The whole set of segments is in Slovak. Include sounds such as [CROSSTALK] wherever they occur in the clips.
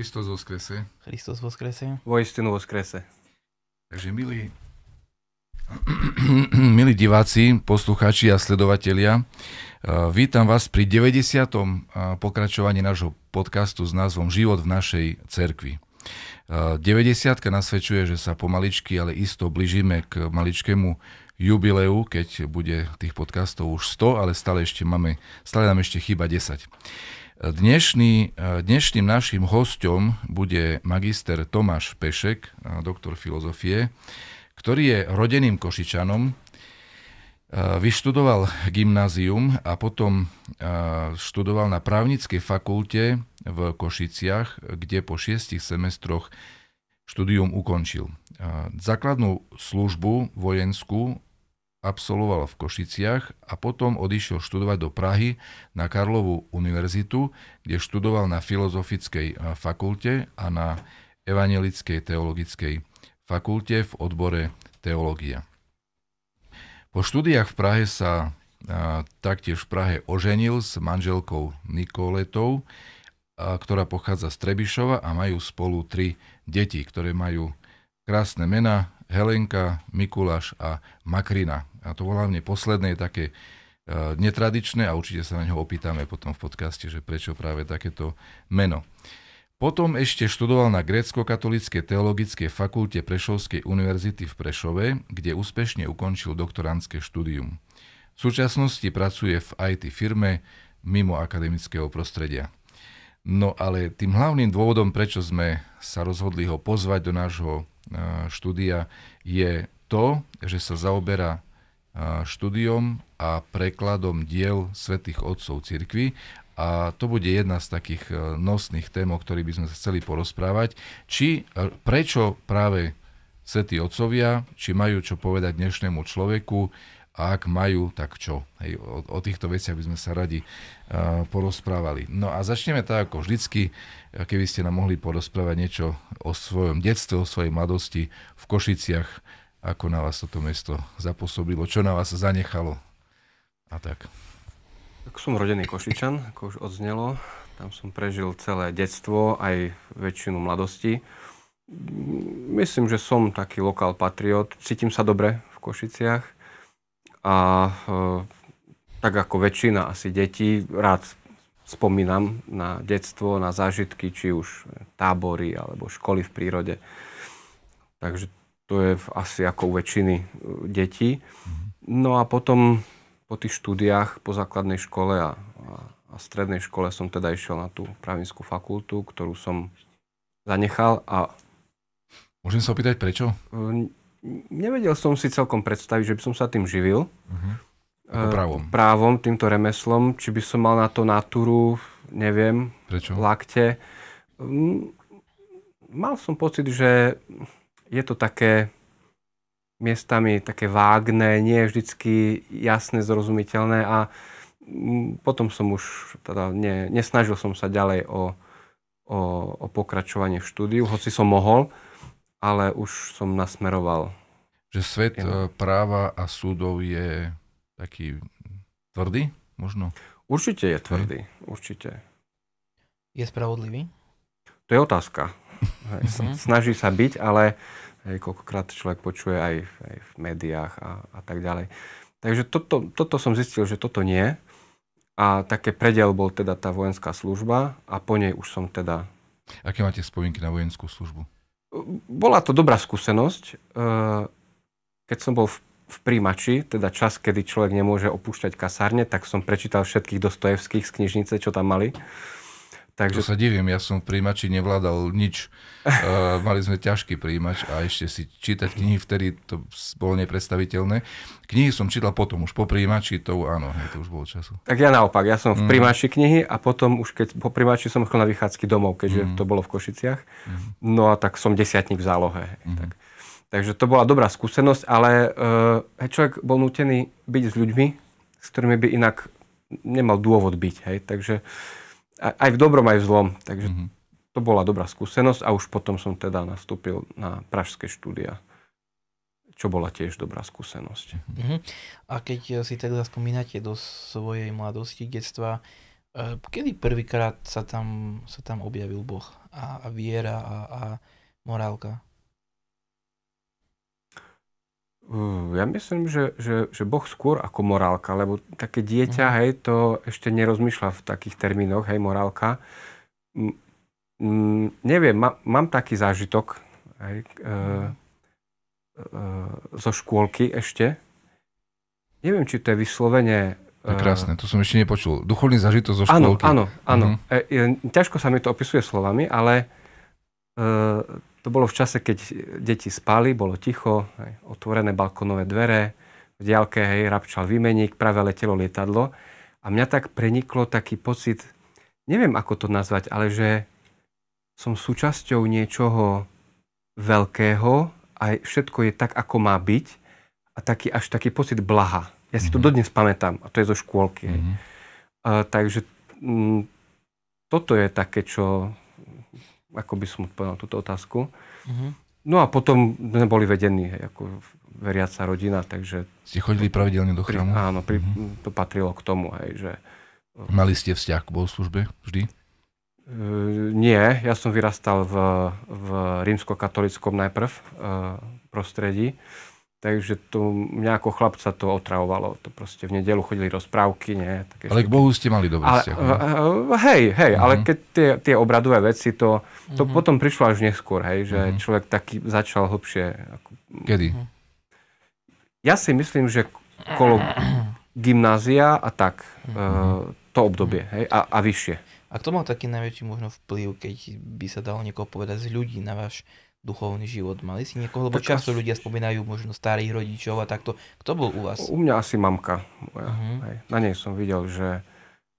Kristus skrese. Kristus voskrese. Vo istinu Takže milí, [CLEARS THROAT] milí diváci, poslucháči a sledovatelia, eh, vítam vás pri 90. Eh, pokračovaní nášho podcastu s názvom Život v našej cerkvi. 90. Eh, nasvedčuje, že sa pomaličky, ale isto blížime k maličkému jubileu, keď bude tých podcastov už 100, ale stále ešte máme, stále nám ešte chýba 10. Dnešný, e, dnešným našim hostom bude magister Tomáš Pešek, e, doktor filozofie, ktorý je rodeným Košičanom, e, vyštudoval gymnázium a potom študoval na právnickej fakulte v Košiciach, kde po šiestich semestroch štúdium ukončil. Základnú službu vojenskú absolvoval v Košiciach a potom odišiel študovať do Prahy na Karlovú univerzitu, kde študoval na Filozofickej eh, fakulte a na Evangelickej teologickej fakulte v odbore teológia. Po štúdiách v Prahe sa a, eh, taktiež v Prahe oženil s manželkou Nikoletou, a, eh, ktorá pochádza z Trebišova a majú spolu tri deti, ktoré majú krásne mená Helenka, Mikuláš a Makrina. A to bolo hlavne posledné také e, netradičné a určite sa na neho opýtame potom v podcaste, že prečo práve takéto meno. Potom ešte študoval na Grécko-katolíckej teologickej fakulte Prešovskej univerzity v Prešove, kde úspešne ukončil doktorantské štúdium. V súčasnosti pracuje v IT firme mimo akademického prostredia. No ale tým hlavným dôvodom, prečo sme sa rozhodli ho pozvať do nášho E, štúdia je to, že sa zaoberá e, štúdiom a prekladom diel svätých otcov cirkvy a to bude jedna z takých e, nosných tém, o ktorých by sme sa chceli porozprávať. Či, prečo práve svätí otcovia, či majú čo povedať dnešnému človeku, a ak majú, tak čo. Hej, o, o týchto veciach by sme sa radi uh, porozprávali. No a začneme tak ako vždycky, e, keby ste nám mohli porozprávať niečo o svojom detstve, o svojej mladosti v Košiciach, ako na vás toto mesto zapôsobilo, čo na vás zanechalo a tak. Tak som rodený Košičan, ako už odznelo. Tam som prežil celé detstvo, aj väčšinu mladosti. Myslím, že som taký lokál patriot. Cítim sa dobre v Košiciach a e, tak ako väčšina asi detí, rád spomínam na detstvo, na zážitky, či už tábory alebo školy v prírode. Takže to je asi ako u väčšiny e, detí. Mhm. No a potom po tých štúdiách po základnej škole a, a strednej škole som teda išiel na tú právnickú fakultu, ktorú som zanechal a... Môžem sa opýtať prečo? E, nevedel som si celkom predstaviť, že by som sa tým živil. Uh-huh. právom. Právom, týmto remeslom. Či by som mal na to natúru, neviem. Prečo? Lakte. Mm, mal som pocit, že je to také miestami také vágne, nie vždycky jasne zrozumiteľné a mm, potom som už, teda ne, nesnažil som sa ďalej o, o, o pokračovanie v štúdiu, hoci som mohol ale už som nasmeroval. Že svet Tým. Eh, práva a súdov je taký tvrdý možno? Určite je tvrdý, Hej. určite. Je spravodlivý? To je otázka. Mhm. snaží sa byť, ale hej, koľkokrát človek počuje aj, aj v médiách a, a tak ďalej. Takže toto, toto som zistil, že toto nie. A také predel bol teda tá vojenská služba a po nej už som teda... Aké máte spomienky na vojenskú službu? bola to dobrá skúsenosť. Eh, keď som bol v, v príjimači, teda čas, kedy človek nemôže opúšťať kasárne, tak som prečítal všetkých Dostojevských z knižnice, čo tam mali. Takže... To sa divím, ja som v príjimači nevládal nič. Uh, [LAUGHS] mali sme ťažký príjimač a ešte si čítať knihy vtedy to bolo nepredstaviteľné. Knihy som čítal potom, už po príjimači, to áno, hej, to už bolo času. Tak ja naopak, ja som v mhm. príjimači mm. knihy a potom už keď po príjimači som chodil na vychádzky domov, keďže mm. to bolo v Košiciach. Mm. No a tak som desiatník v zálohe. Mm. Tak. Takže to bola dobrá skúsenosť, ale uh, človek bol nutený byť s ľuďmi, s ktorými by inak nemal dôvod byť. Hej. Takže uh, aj v dobrom, aj v zlom. Takže mm-hmm. to bola dobrá skúsenosť a už potom som teda nastúpil na pražské štúdia čo bola tiež dobrá skúsenosť. Uh-huh. A keď eh, si teda spomínate do svojej mladosti, detstva, eh, kedy prvýkrát sa tam, sa tam objavil Boh a, a viera a, a morálka? Uh, ja myslím, že, že, že Boh skôr ako morálka, lebo také dieťa, mm. hej, to ešte nerozmýšľa v takých termínoch, hej, morálka. Mm, neviem, má, mám taký zážitok hej, e, e, zo škôlky ešte. Neviem, či to je vyslovene to je e, krásne, to som ešte nepočul. Duchovný zážitok zo škôlky. Áno, áno, áno. Mhm. E, e, ťažko sa mi to opisuje slovami, ale e, to bolo v čase, keď deti spali, bolo ticho, hej, otvorené balkonové dvere, v diálke hej, rapčal výmeník, práve letelo lietadlo. A mňa tak preniklo taký pocit, neviem ako to nazvať, ale že som súčasťou niečoho veľkého a všetko je tak, ako má byť a taký, až taký pocit blaha. Ja si mm-hmm. to mhm. dodnes pamätám a to je zo škôlky. Mm-hmm. Uh, takže m, mm, toto je také, čo ako by som odpovedal túto otázku. Uh-huh. No a potom sme boli vedení, hej, ako veriaca rodina, takže... Ste chodili to, pravidelne do chrámu? Pri, áno, pri, uh-huh. to patrilo k tomu, hej, že... Mali ste vzťah k bohoslužbe vždy? Uh, nie, ja som vyrastal v, v rímskokatolickom najprv uh, prostredí. Takže to mňa ako chlapca to otravovalo. To proste v nedelu chodili rozprávky. Nie? ešte... ale k Bohu ste mali dobrý vzťah. No. Hej, hej, uh-huh. ale mhm. keď tie, tie obradové veci, to, to uh-huh. potom prišlo až neskôr, hej, že uh-huh. človek taký začal hlbšie. Ako... Kedy? Uh-huh. Ja si myslím, že kolo gymnázia a tak, uh-huh. uh, to obdobie, hej, a, a vyššie. A kto mal taký najväčší možno vplyv, keď by sa dalo niekoho povedať z ľudí na váš duchovný život? Mali si niekoho? Lebo tak často asi... ľudia spomínajú možno starých rodičov a takto. Kto bol u vás? U mňa asi mamka. Moja. Uh-huh. Hej. Na nej som videl, že,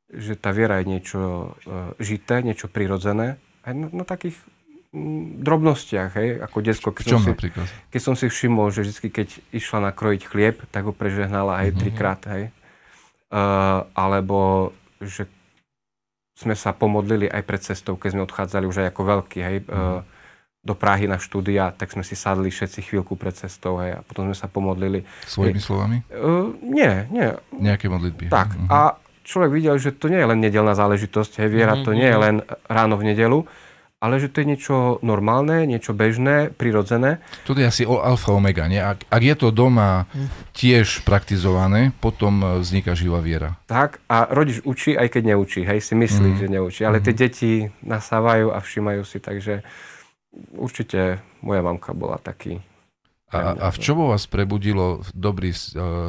že tá viera je niečo uh, žité, niečo prirodzené. Aj na, no, na takých drobnostiach, hej, ako detsko. Keď, som si, keď som si všimol, že vždy, keď išla nakrojiť chlieb, tak ho prežehnala aj mm-hmm. trikrát, hej. Uh, alebo, že sme sa pomodlili aj pred cestou, keď sme odchádzali už aj ako veľký, hej. Mm-hmm do Prahy na štúdia, tak sme si sadli všetci chvíľku pred cestou hej, a potom sme sa pomodlili. Svojimi hej. slovami? Uh, nie, nie. Nejaké modlitby. Tak. Uh-huh. A človek videl, že to nie je len nedelná záležitosť, hej, viera uh-huh. to nie je mhm. len ráno v nedelu, ale že to je niečo normálne, niečo bežné, prirodzené. To je asi o alfa omega, nie? Ak, ak je to doma tiež praktizované, potom e, vzniká živá viera. Tak a rodič učí, aj keď neučí, hej, si myslí, uh-huh. že neučí, ale uh-huh. tie deti nasávajú a všímajú si, takže určite moja mamka bola taký. A, a v čom vás prebudilo dobrý e,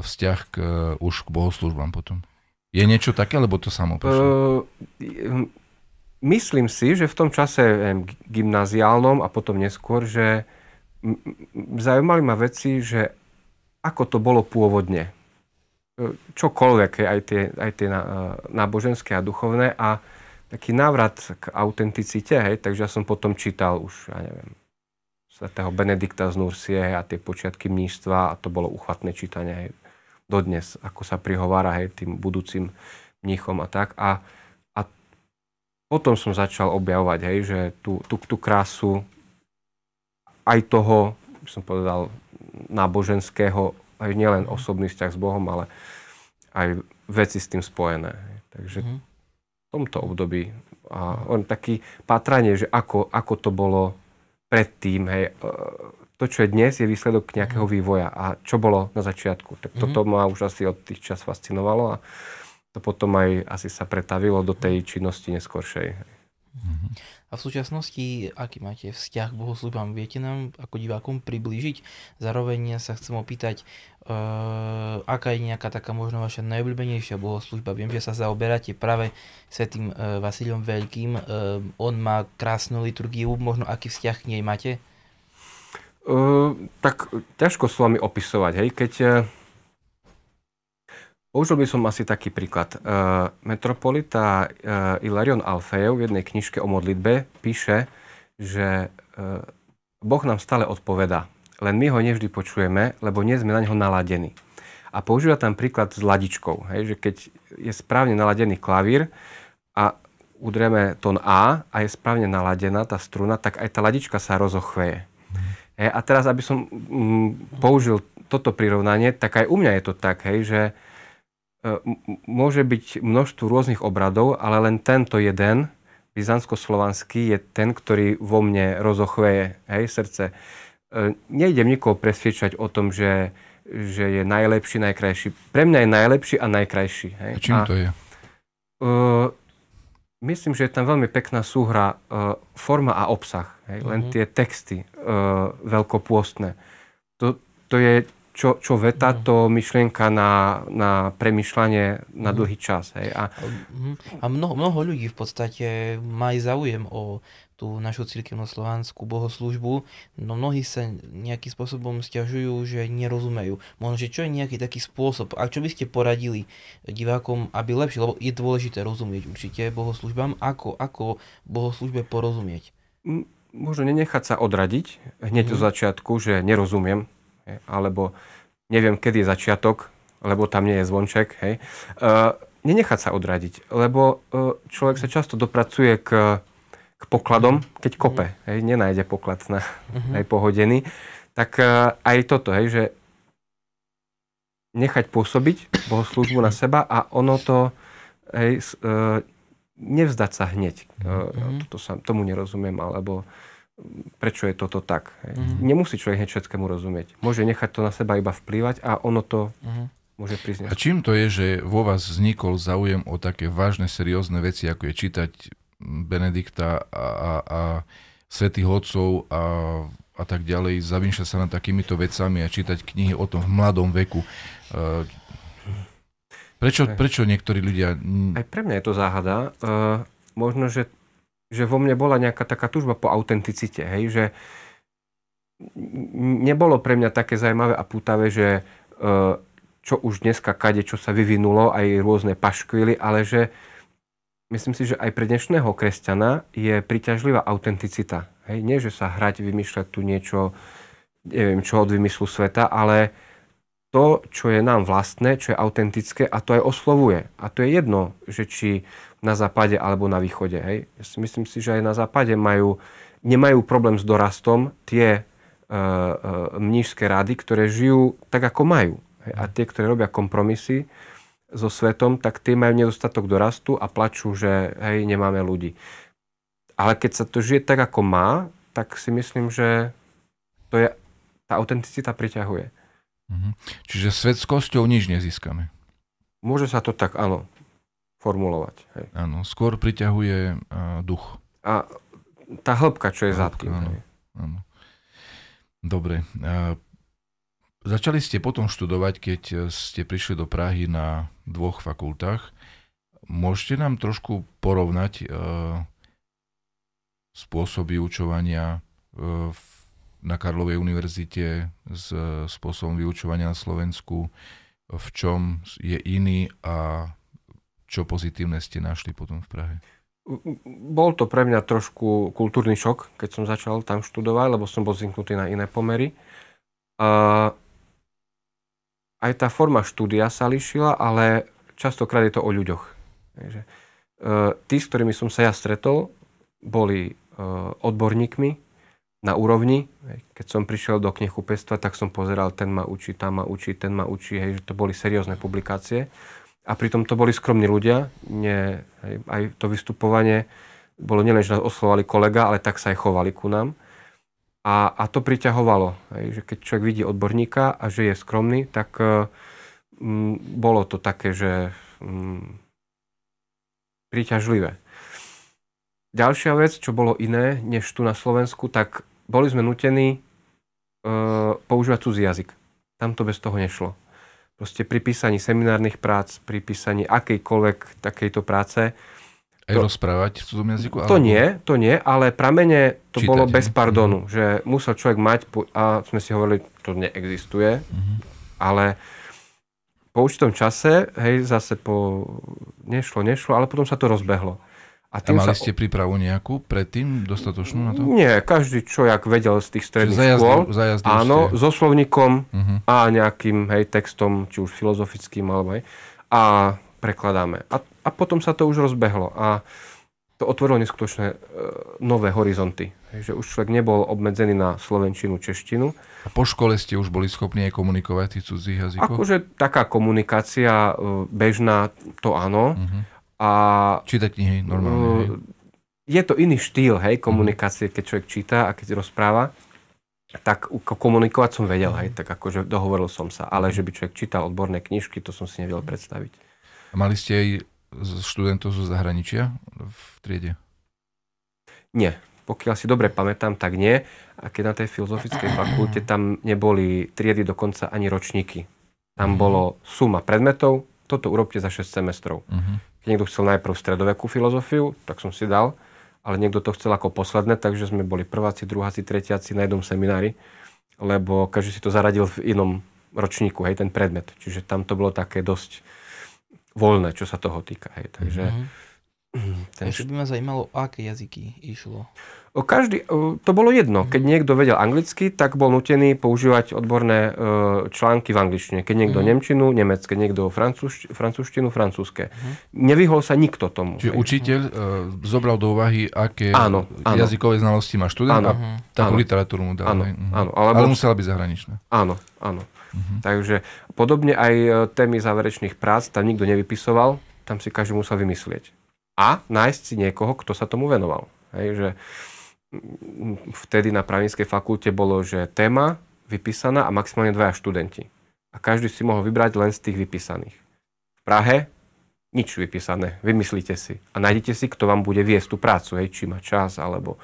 vzťah k, e, už k bohoslužbám potom? Je niečo také, alebo to samo e, prišlo? Uh, myslím si, že v tom čase um, gymnaziálnom a potom neskôr, že zaujímali ma veci, že ako to bolo pôvodne. Čokoľvek, aj tie, aj tie náboženské a duchovné. A uh, taký návrat k autenticite, hej, takže ja som potom čítal už, ja neviem, svetého Benedikta z Nursie hej, a tie počiatky mníštva a to bolo uchvatné čítanie hej, dodnes, ako sa prihovára hej, tým budúcim mníchom a tak. A, a potom som začal objavovať, hej, že tú, tú, tú krásu aj toho, by som povedal, náboženského, aj nielen osobný vzťah s Bohom, ale aj veci s tým spojené. Hej. Takže mm-hmm tomto období. A on taký pátranie, že ako, ako to bolo predtým, hej, e, to, čo je dnes, je výsledok nejakého mhm. vývoja a čo bolo na začiatku. Tak toto mhm. ma už asi od tých čas fascinovalo a to potom aj asi sa pretavilo do tej činnosti neskoršej. A v súčasnosti, aký máte vzťah k bohoslužbám, viete nám ako divákom priblížiť? Zároveň sa chcem opýtať, uh, aká je nejaká taká možno vaša najobľúbenejšia bohoslužba. Viem, že sa zaoberáte práve tým uh, Vasilom Veľkým. Uh, on má krásnu liturgiu, možno aký vzťah k nej máte? Uh, tak ťažko vami opisovať, hej, keď uh Použil by som asi taký príklad. Uh, metropolita uh, Ilarion Alfejev v jednej knižke o modlitbe píše, že uh, Boh nám stále odpoveda, len my ho nevždy počujeme, lebo nie sme na neho naladení. A používa tam príklad s ladičkou, hej, že keď je správne naladený klavír a udrieme tón A a je správne naladená tá struna, tak aj tá ladička sa rozochveje. Hej, a teraz, aby som mm, použil toto prirovnanie, tak aj u mňa je to tak, hej, že môže byť množstvo rôznych obradov, ale len tento jeden, byzantsko-slovanský, je ten, ktorý vo mne rozochveje hej, srdce. Nejdem nikoho presviečať o tom, že, že je najlepší, najkrajší. Pre mňa je najlepší a najkrajší. Hej. A čím to je? Uh, myslím, že je tam veľmi pekná súhra uh, forma a obsah. Hej. Uh-huh. Len mhm. tie texty uh, veľkopôstne. To, to je čo, čo veta no. to myšlienka na, na premyšľanie na mhm. dlhý čas. Hej. A, mhm. a mnoho, mnoho ľudí v podstate má aj záujem o tú našu cirkevnú slovanskú bohoslužbu, no mnohí sa nejakým spôsobom stiažujú, že nerozumejú. Možno, že čo je nejaký taký spôsob, a čo by ste poradili divákom, aby lepšie, lebo je dôležité rozumieť určite bohoslužbám, ako, ako bohoslužbe porozumieť? Možno nenechať sa odradiť hneď mm. do začiatku, že nerozumiem, alebo neviem, kedy je začiatok, lebo tam nie je zvonček, hej. Uh, nenechať sa odradiť, lebo uh, človek sa často dopracuje k, k pokladom, keď mhm. kope, hej, nenájde poklad na uh-huh. aj pohodený. Tak uh, aj toto, hej, že nechať pôsobiť bohoslúžbu na seba a ono to, hej, uh, nevzdať sa hneď. Uh-huh. Toto sa, tomu nerozumiem, alebo prečo je toto tak. Mm-hmm. Nemusí človek hneď všetkému rozumieť. Môže nechať to na seba iba vplývať a ono to mm-hmm. môže priznať. A čím to je, že vo vás vznikol záujem o také vážne, seriózne veci, ako je čítať Benedikta a, a, a svetých otcov a, a tak ďalej, zavýšľať sa nad takýmito vecami a čítať knihy o tom v mladom veku. E, prečo, prečo niektorí ľudia... Aj pre mňa je to záhada. E, možno, že že vo mne bola nejaká taká tužba po autenticite, hej, že nebolo pre mňa také zaujímavé a pútavé, že e, čo už dneska kade, čo sa vyvinulo, aj rôzne paškvily, ale že myslím si, že aj pre dnešného kresťana je priťažlivá autenticita. Hej, nie, že sa hrať, vymýšľať tu niečo, neviem čo od vymyslu sveta, ale to, čo je nám vlastné, čo je autentické a to aj oslovuje. A to je jedno, že či na západe alebo na východe. Hej. Ja si myslím si, že aj na západe majú, nemajú problém s dorastom tie e, e, mnížské rady, ktoré žijú tak, ako majú. Hej. A tie, ktoré robia kompromisy so svetom, tak tie majú nedostatok dorastu a plačú, že hej, nemáme ľudí. Ale keď sa to žije tak, ako má, tak si myslím, že to je, tá autenticita priťahuje. Mhm. Čiže kosťou nič nezískame. Môže sa to tak, áno, formulovať. Hej. Áno, skôr priťahuje uh, duch. A tá hĺbka, čo je hĺbka, za tým. Áno, áno. Dobre. Uh, začali ste potom študovať, keď e, ste prišli do Prahy na dvoch fakultách. Môžete nám trošku porovnať uh, spôsoby učovania v na Karlovej univerzite s e, spôsobom vyučovania na Slovensku, v čom je iný a čo pozitívne ste našli potom v Prahe? Bol to pre mňa trošku kultúrny šok, keď som začal tam študovať, lebo som bol zvyknutý na iné pomery. A aj tá forma štúdia sa líšila, ale častokrát je to o ľuďoch. Takže, e, tí, s ktorými som sa ja stretol, boli e, odborníkmi, na úrovni. Keď som prišiel do knihu pestva, tak som pozeral, ten ma učí, tam ma učí, ten ma učí, hej, že to boli seriózne publikácie. A pritom to boli skromní ľudia, nie, hej, aj to vystupovanie bolo nielen, že nás oslovali kolega, ale tak sa aj chovali ku nám. A, a to priťahovalo, hej, že keď človek vidí odborníka a že je skromný, tak eh, m, mm, bolo to také, že m, mm, priťažlivé. Ďalšia vec, čo bolo iné než tu na Slovensku, tak boli sme nutení e, používať cudzí jazyk. Tam to bez toho nešlo. Proste pri písaní seminárnych prác, pri písaní akejkoľvek takejto práce aj to, rozprávať v cudzom jazyku? To alebo... nie, to nie, ale pramene to čítate, bolo bez pardonu, mm-hmm. že musel človek mať, a sme si hovorili, to neexistuje, mm-hmm. ale po určitom čase, hej, zase po, nešlo, nešlo, ale potom sa to rozbehlo. A, tým a mali sa... ste prípravu nejakú predtým dostatočnú na to? Nie, každý čo jak vedel z tých stredných zajazdil, škôl. Zajazdil áno, ste. so slovníkom uh-huh. a nejakým hej, textom, či už filozofickým alebo aj. a prekladáme. A, a potom sa to už rozbehlo a to otvorilo neskutočné e, nové horizonty. Hej, že už človek nebol obmedzený na slovenčinu, češtinu. A po škole ste už boli schopní aj komunikovať tých cudzích jazykov? Akože taká komunikácia e, bežná, to áno. Uh-huh a, číta knihy normálne. Hej. Mm, je to iný štýl hej, komunikácie, keď človek číta a keď rozpráva tak komunikovať som vedel, hej, tak akože dohovoril som sa, ale že by človek čítal odborné knižky, to som si nevedel predstaviť. A mali ste aj študentov zo zahraničia v triede? Nie, pokiaľ si dobre pamätám, tak nie. A keď na tej filozofickej fakulte tam neboli triedy dokonca ani ročníky. Tam mhm. bolo suma predmetov, toto urobte za 6 semestrov. Mm-hmm. Keď niekto chcel najprv stredovekú filozofiu, tak som si dal, ale niekto to chcel ako posledné, takže sme boli prváci, druháci, tretiaci na jednom seminári, lebo každý si to zaradil v inom ročníku, hej, ten predmet. Čiže tam to bolo také dosť voľné, čo sa toho týka, hej. Takže... Mm-hmm. Ten... Ešte by ma zajímalo, aké jazyky išlo. Každý, to bolo jedno. Mhm. Keď niekto vedel anglicky, tak bol nutený používať odborné e, články v angličtine. Keď niekto mm. nemčinu, nemecké, niekto francúzštinu, francúzske. Mm. Nevyhol sa nikto tomu. Čiže učiteľ mm. zobral do úvahy, aké áno, áno. jazykové znalosti má študent áno, a takú áno, literatúru mu dal. Áno, mhm. áno, Ale, Ale musela byť zahraničná. Áno, áno. Mm-hmm. Takže podobne aj e, témy záverečných prác tam nikto nevypisoval, tam si každý musel vymyslieť. A nájsť si niekoho, kto sa tomu venoval. Hej, že, uh, vtedy na právnickej fakulte bolo, že téma vypísaná a maximálne dvaja študenti. A každý si mohol vybrať len z tých vypísaných. V Prahe nič vypísané, vymyslíte si. A nájdete si, kto vám bude viesť tú prácu, hej, či má čas, alebo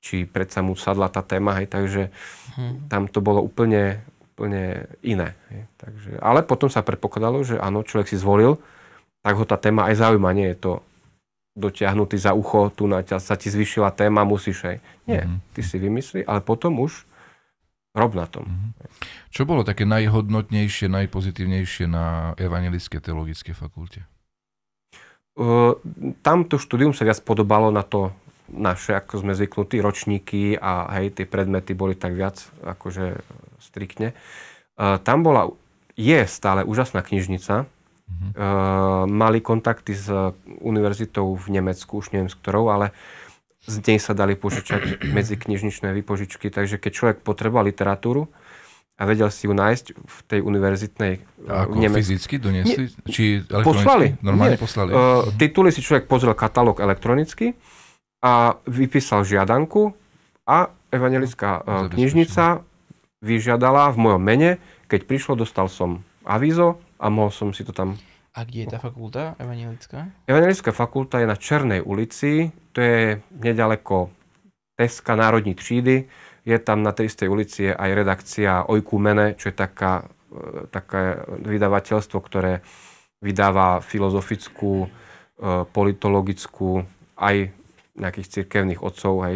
či predsa mu sadla tá téma, hej, takže hmm. tam to bolo úplne, úplne iné. Hej, takže, ale potom sa predpokladalo, že áno, človek si zvolil, tak ho tá téma aj zaujíma, nie je to dotiahnutý za ucho, tu na ťa, sa ti zvyšila téma, musíš aj. Nie, mm-hmm. ty si vymyslí, ale potom už rob na tom. Mm-hmm. Čo bolo také najhodnotnejšie, najpozitívnejšie na Evangelické teologické fakulte? Uh, tamto štúdium sa viac podobalo na to naše, ako sme zvyknutí, ročníky a hej, tie predmety boli tak viac akože striktne. Uh, tam bola, je stále úžasná knižnica, Mm-hmm. Uh, mali kontakty s univerzitou v Nemecku, už neviem s ktorou, ale z nej sa dali požičať [CLEARS THROAT] medzi knižničné vypožičky, takže keď človek potreboval literatúru, a vedel si ju nájsť v tej univerzitnej eh, a ako Nemec... fyzicky doniesli? Nie, Či poslali. Normálne nie. poslali? Uh, tituly si človek pozrel katalóg elektronicky a vypísal žiadanku a evangelická uh, knižnica vyžiadala v mojom mene, keď prišlo, dostal som avízo, a mohol som si to tam... A kde je tá fakulta evangelická? Evangelická fakulta je na Černej ulici, to je nedaleko Teska Národní třídy, je tam na tej istej ulici aj redakcia Ojkumene, čo je taká, e, také vydavateľstvo, ktoré vydáva filozofickú, e, politologickú, aj nejakých cirkevných otcov aj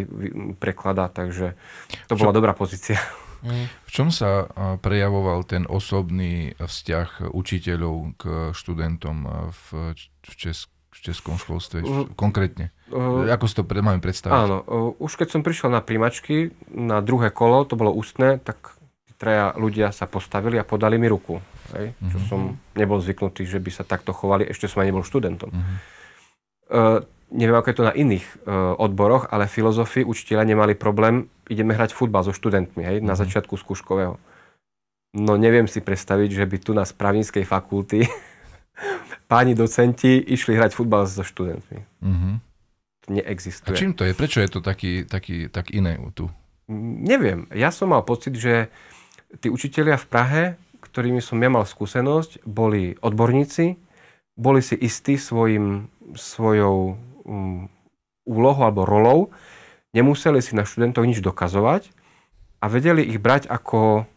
prekladá, takže to bola čo, dobrá pozícia. Mm. V čom sa prejavoval ten osobný vzťah učiteľov k študentom v, v, Česk- v českom školstve uh, konkrétne? Uh, Ako si to pre, máme predstaviť? Áno, uh, už keď som prišiel na príjmačky, na druhé kolo, to bolo ústne, tak traja ľudia sa postavili a podali mi ruku. Hej? Čo uh-huh. som nebol zvyknutý, že by sa takto chovali, ešte som aj nebol študentom. Uh-huh. Uh, neviem, ako je to na iných e, odboroch, ale filozofii učiteľa nemali problém ideme hrať futbal so študentmi, hej, mm-hmm. na mhm. začiatku skúškového. No neviem si predstaviť, že by tu na právnickej fakulty [LAUGHS] páni docenti išli hrať futbal so študentmi. Mm-hmm. To neexistuje. A čím to je? Prečo je to taký, taký, tak iné tu? Neviem. Ja som mal pocit, že tí učitelia v Prahe, ktorými som ja mal skúsenosť, boli odborníci, boli si istí svojim, svojou um, úlohou alebo rolou, nemuseli si na študentov nič dokazovať a vedeli ich brať ako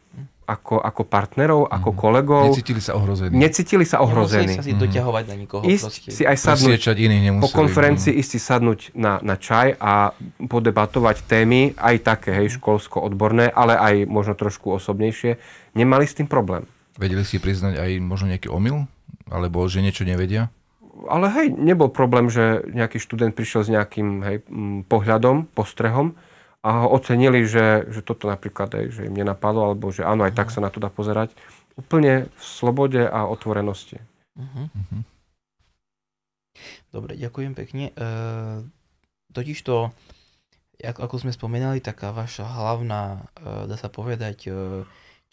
ako, ako partnerov, ako mm. kolegov. Necítili sa ohrození. Necítili sa ohrození. Nemuseli sa si mm. doťahovať na nikoho. Ísť proste. si aj sadnúť. Iných po konferencii mm. ísť si sadnúť na, na čaj a podebatovať témy, aj také, hej, mhm. školsko-odborné, ale aj možno trošku osobnejšie. Nemali s tým problém. Vedeli si priznať aj možno nejaký omyl? Alebo že niečo nevedia? ale hej, nebol problém, že nejaký študent prišiel s nejakým hej, pohľadom, postrehom a ho ocenili, že, že toto napríklad hej, že im nenapadlo, alebo že áno, aj tak mhm. sa na to dá pozerať. Úplne v slobode a otvorenosti. Uh-huh. Dobre, ďakujem pekne. E, totiž to, ako sme spomínali, taká vaša hlavná, e, dá sa povedať, e,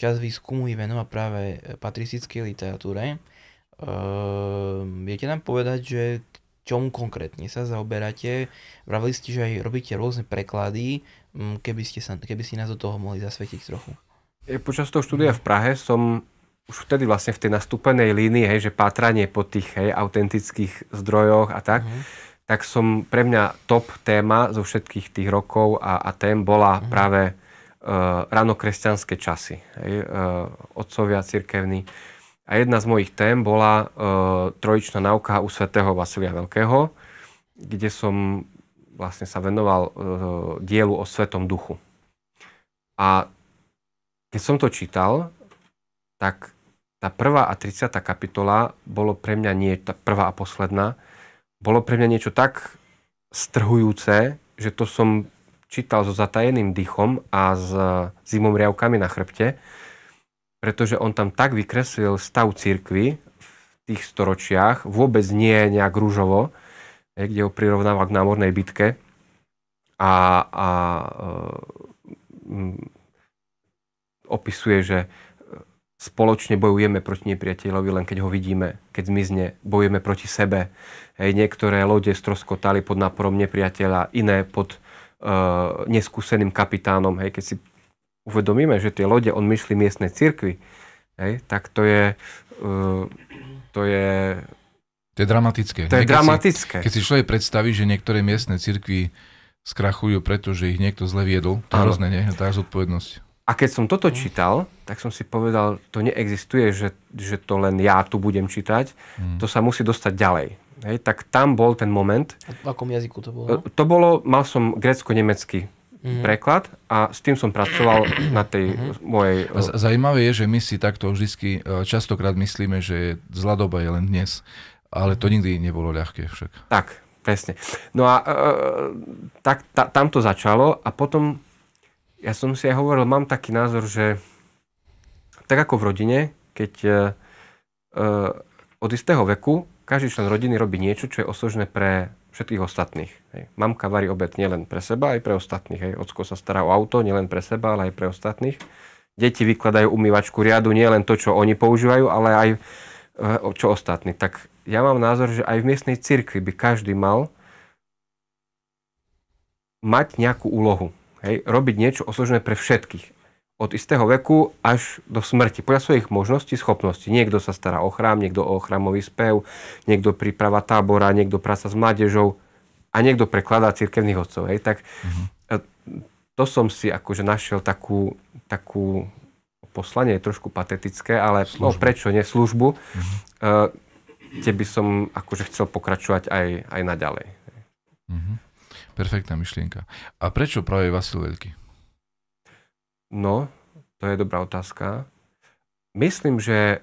časť výskumu je a práve e, patristickej literatúre viete ehm, nám povedať, že čomu konkrétne sa zaoberáte? Vravili ste, že aj robíte rôzne preklady, mm, keby, ste sa, keby si nás do toho mohli zasvetiť trochu. E, počas toho štúdia v Prahe som už vtedy vlastne v tej nastúpenej línii, hej, že pátranie po tých hej, autentických zdrojoch a tak, uh-huh. tak som pre mňa top téma zo všetkých tých rokov a, a tém bola uh-huh. práve uh, e, ranokresťanské časy. Hej, uh, otcovia cirkevní a jedna z mojich tém bola e, trojičná náuka u svätého Vasilia Veľkého, kde som vlastne sa venoval e, dielu o Svetom duchu. A keď som to čítal, tak tá prvá a 30. kapitola bolo pre mňa nie, tá prvá a posledná, bolo pre mňa niečo tak strhujúce, že to som čítal so zatajeným dychom a s zimom riavkami na chrbte, pretože on tam tak vykreslil stav církvy v tých storočiach, vôbec nie nejak rúžovo, kde ho prirovnával k námornej bitke. A, a e, opisuje, že e, spoločne bojujeme proti nepriateľovi, len keď ho vidíme, keď zmizne, bojujeme proti sebe. Hej, niektoré lode stroskotali pod náporom nepriateľa, iné pod e, neskúseným kapitánom. Hej, keď si uvedomíme, že tie lode, on myslí miestne cirkvy, hej, tak to je, uh, to je... To je dramatické. To je dramatické. Si, keď si človek predstaví, že niektoré miestne cirkvy skrachujú, pretože ich niekto zle viedol, to je hrozné, nie? Tá je zodpovednosť. A keď som toto hm. čítal, tak som si povedal, to neexistuje, že, že to len ja tu budem čítať, Hmm. to sa musí dostať ďalej. Hej, tak tam bol ten moment. v akom jazyku to bolo? To bolo, mal som grecko-nemecký mm-hmm. preklad a s tým som pracoval [CLEARS THROAT] na tej mm-hmm. mojej... Z- zajímavé je, že my si takto vždy e, častokrát myslíme, že zlá doba je len dnes, ale to nikdy nebolo ľahké však. Tak, presne. No a e, e tak, ta, tam to začalo a potom ja som si aj hovoril, mám taký názor, že tak ako v rodine, keď e, e, od istého veku každý člen rodiny robí niečo, čo je osožné pre všetkých ostatných. Hej. Mamka varí obed nielen pre seba, aj pre ostatných. Hej. Ocko sa stará o auto, nielen pre seba, ale aj pre ostatných. Deti vykladajú umývačku riadu, nielen to, čo oni používajú, ale aj e, čo ostatní. Tak ja mám názor, že aj v miestnej cirkvi by každý mal mať nejakú úlohu. Hej. Robiť niečo osložené pre všetkých od istého veku až do smrti, podľa svojich možností, schopností. Niekto sa stará o chrám, niekto o chrámový spev, niekto príprava tábora, niekto práca s mládežou a niekto prekladá církevných otcov. Hej. Tak mm-hmm. to som si akože našiel takú, takú poslanie, je trošku patetické, ale no prečo nie službu, mm-hmm. kde by som akože chcel pokračovať aj, aj naďalej. Mm-hmm. Perfektná myšlienka. A prečo práve Vasil Veľký? No, to je dobrá otázka. Myslím, že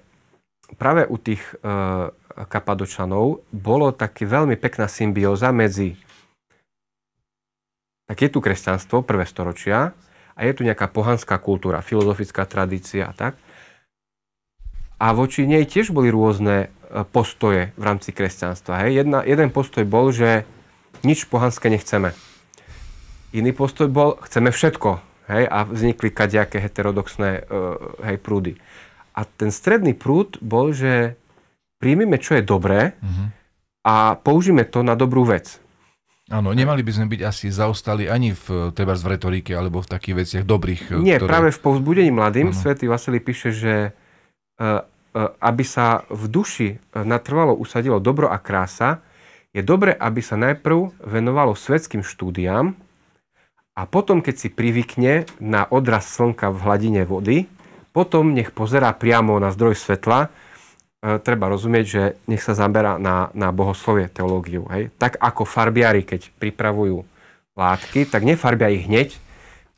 práve u tých e, kapadočanov bolo taký veľmi pekná symbióza medzi tak je tu kresťanstvo, prvé storočia, a je tu nejaká pohanská kultúra, filozofická tradícia a tak. A voči nej tiež boli rôzne e, postoje v rámci kresťanstva. Hej. Jedna, jeden postoj bol, že nič pohanské nechceme. Iný postoj bol, chceme všetko. Hej, a vznikli kadejaké heterodoxné e, hej, prúdy. A ten stredný prúd bol, že príjmime, čo je dobré uh-huh. a použijeme to na dobrú vec. Áno, nemali by sme byť asi zaostali ani v, treba v retorike alebo v takých veciach dobrých. E, Nie, ktoré... práve v povzbudení mladým ano. svätý Vasily píše, že uh, aby sa v duši natrvalo usadilo dobro a krása, je dobre, aby sa najprv venovalo svetským štúdiám, a potom, keď si privykne na odraz slnka v hladine vody, potom nech pozerá priamo na zdroj svetla. E, treba rozumieť, že nech sa zaberá na, na bohoslovie, teológiu. Hej? Tak ako farbiari, keď pripravujú látky, tak nefarbia ich hneď,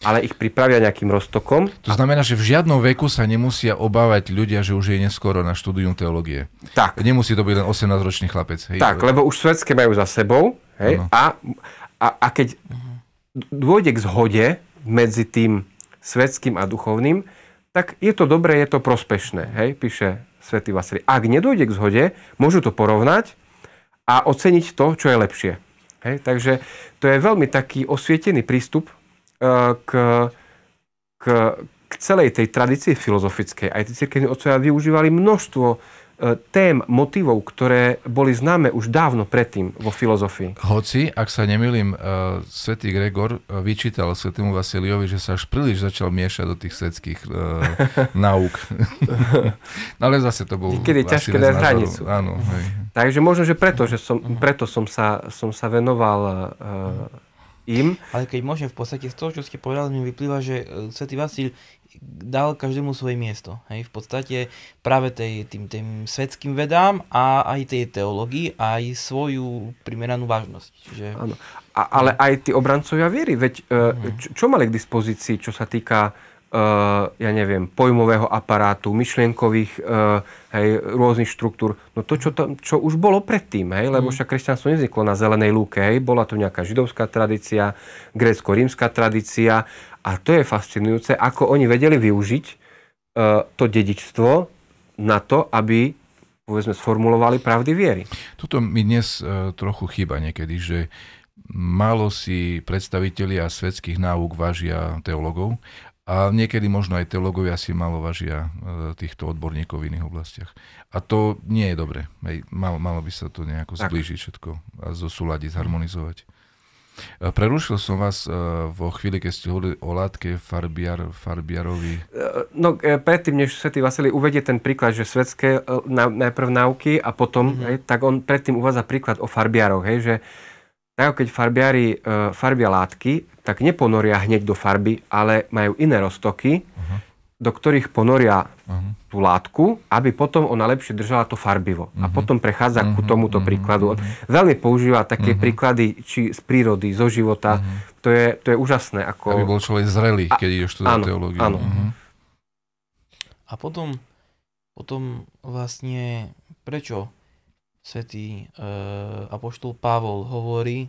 ale ich pripravia nejakým roztokom. To znamená, že v žiadnom veku sa nemusia obávať ľudia, že už je neskoro na štúdium teológie. Tak. Nemusí to byť len 18-ročný chlapec. Hej? Tak, lebo už svetské majú za sebou. Hej? A, a, a keď dôjde k zhode medzi tým svetským a duchovným, tak je to dobré, je to prospešné, hej, píše svätý Vasily. Ak nedôjde k zhode, môžu to porovnať a oceniť to, čo je lepšie. Hej, takže to je veľmi taký osvietený prístup e, k, k, k celej tej tradícii filozofickej. Aj tí cirkevní otcovia využívali množstvo E, tém, motivov, ktoré boli známe už dávno predtým vo filozofii. Hoci, ak sa nemýlim, e, svätý Gregor e, vyčítal svetému Vasiliovi, že sa až príliš začal miešať do tých svetských uh, [LAUGHS] náuk. no ale zase to bol... Niekedy ťažké dať hranicu. Áno, hej. Takže možno, že preto, že som, preto som, sa, som sa venoval uh, im. Ale keď môžem, v podstate z toho, čo ste povedali, mi vyplýva, že svätý Vasil dal každému svoje miesto. Hej, v podstate práve tej, tým, tým svetským vedám a aj tej teológii, aj svoju primeranú vážnosť. Že... A, ale aj tí obrancovia viery, veď e, mhm. čo, čo mali k dispozícii, čo sa týka Eh, ja neviem, pojmového aparátu, myšlienkových eh, hej, rôznych štruktúr. No to, čo, tam, čo už bolo predtým, hej, lebo mhm. však kresťanstvo nevzniklo na zelenej lúke, hej, bola tu nejaká židovská tradícia, grécko-rímska tradícia a to je fascinujúce, ako oni vedeli využiť eh, to dedičstvo na to, aby povedzme, sformulovali pravdy viery. Toto mi dnes trochu chýba niekedy, že málo si predstavitelia svetských náuk vážia teologov a niekedy možno aj teológovia si malo vážia e, týchto odborníkov v iných oblastiach. A to nie je dobre. Hej, malo, malo by sa to nejako tak. zblížiť všetko a zosúľadiť, zharmonizovať. E, prerušil som vás e, vo chvíli, keď ste hovorili o látke farbiar, Farbiarovi. No predtým, než svätý Vasilij uvedie ten príklad, že svetské najprv náuky a potom, mm-hmm. hej, tak on predtým uvádza príklad o Farbiaroch, hej, že tak keď farbiari e, farbia látky, tak neponoria hneď do farby, ale majú iné roztoky, uh-huh. do ktorých ponoria uh-huh. tú látku, aby potom ona lepšie držala to farbivo. Uh-huh. A mhm. potom prechádza uh-huh. ku tomuto uh-huh. príkladu. On veľmi používa také uh-huh. príklady či z prírody, zo života. Uh-huh. To, je, to je úžasné. Ako... Aby bol človek zrelý, keď tu študovať teológiu. Áno. Uh-huh. A potom, potom vlastne prečo svätý e, apoštol Pavol hovorí, e,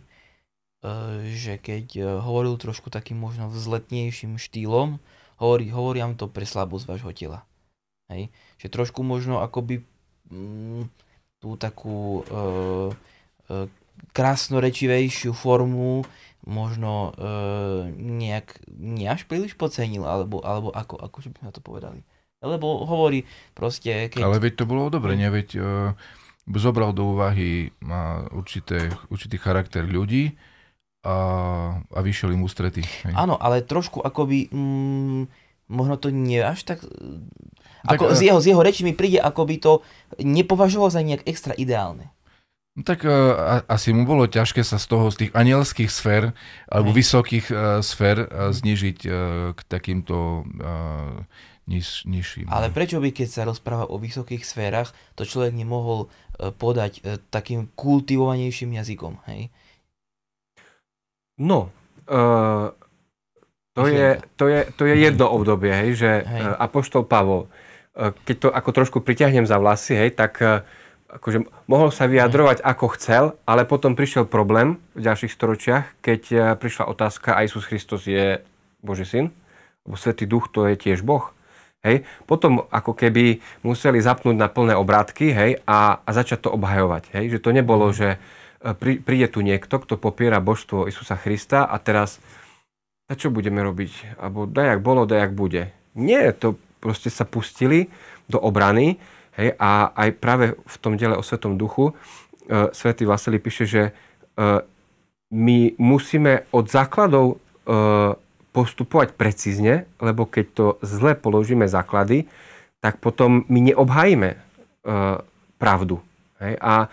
že keď e, hovoril trošku takým možno vzletnejším štýlom, hovorí, hovorí vám to pre slabosť vášho tela. Hej? Že trošku možno akoby mm, tú takú e, e, krásnorečivejšiu formu možno e, nejak nie až príliš pocenil, alebo, alebo ako, ako by sme to povedali. Lebo hovorí proste... Keď... Ale veď to bolo dobre, ne? Veď, zobral do úvahy určité, určitý charakter ľudí a, a vyšiel im ústrety. Áno, ale trošku akoby... Mm, možno to nie až tak... E, tak ako, e, z, jeho, z jeho reči mi príde, by to nepovažoval za nejak extra ideálne. No tak e, a, asi mu bolo ťažké sa z toho, z tých anielských sfér, alebo Aj. vysokých uh, sfér uh, znižiť uh, k takýmto uh, niž, nižším. Ale no. prečo by, keď sa rozpráva o vysokých sférach, to človek nemohol podať e, takým kultivovanejším jazykom, hej? No, uh, to, je, to, je, to je jedno obdobie, hej, že e, hej. Apoštol Pavol, keď to ako trošku priťahnem za vlasy, hej, tak akože mohol sa vyjadrovať ako chcel, ale potom prišiel problém v ďalších storočiach, keď prišla otázka, a Isus Kristus je Boží syn, lebo Svetý duch to je tiež Boh. Hej. Potom ako keby museli zapnúť na plné obrátky hej, a, a začať to obhajovať. Hej. Že to nebolo, mhm. že e, prí, príde tu niekto, kto popiera božstvo Isusa Krista a teraz a čo budeme robiť? Abo dajak bolo, dajak bude. Nie, to proste sa pustili do obrany hej, a aj práve v tom diele o Svetom duchu e, Svetý Vasily píše, že e, my musíme od základov e, postupovať precízne, lebo keď to zle položíme základy, tak potom my neobhajíme e, pravdu. Hej? A e,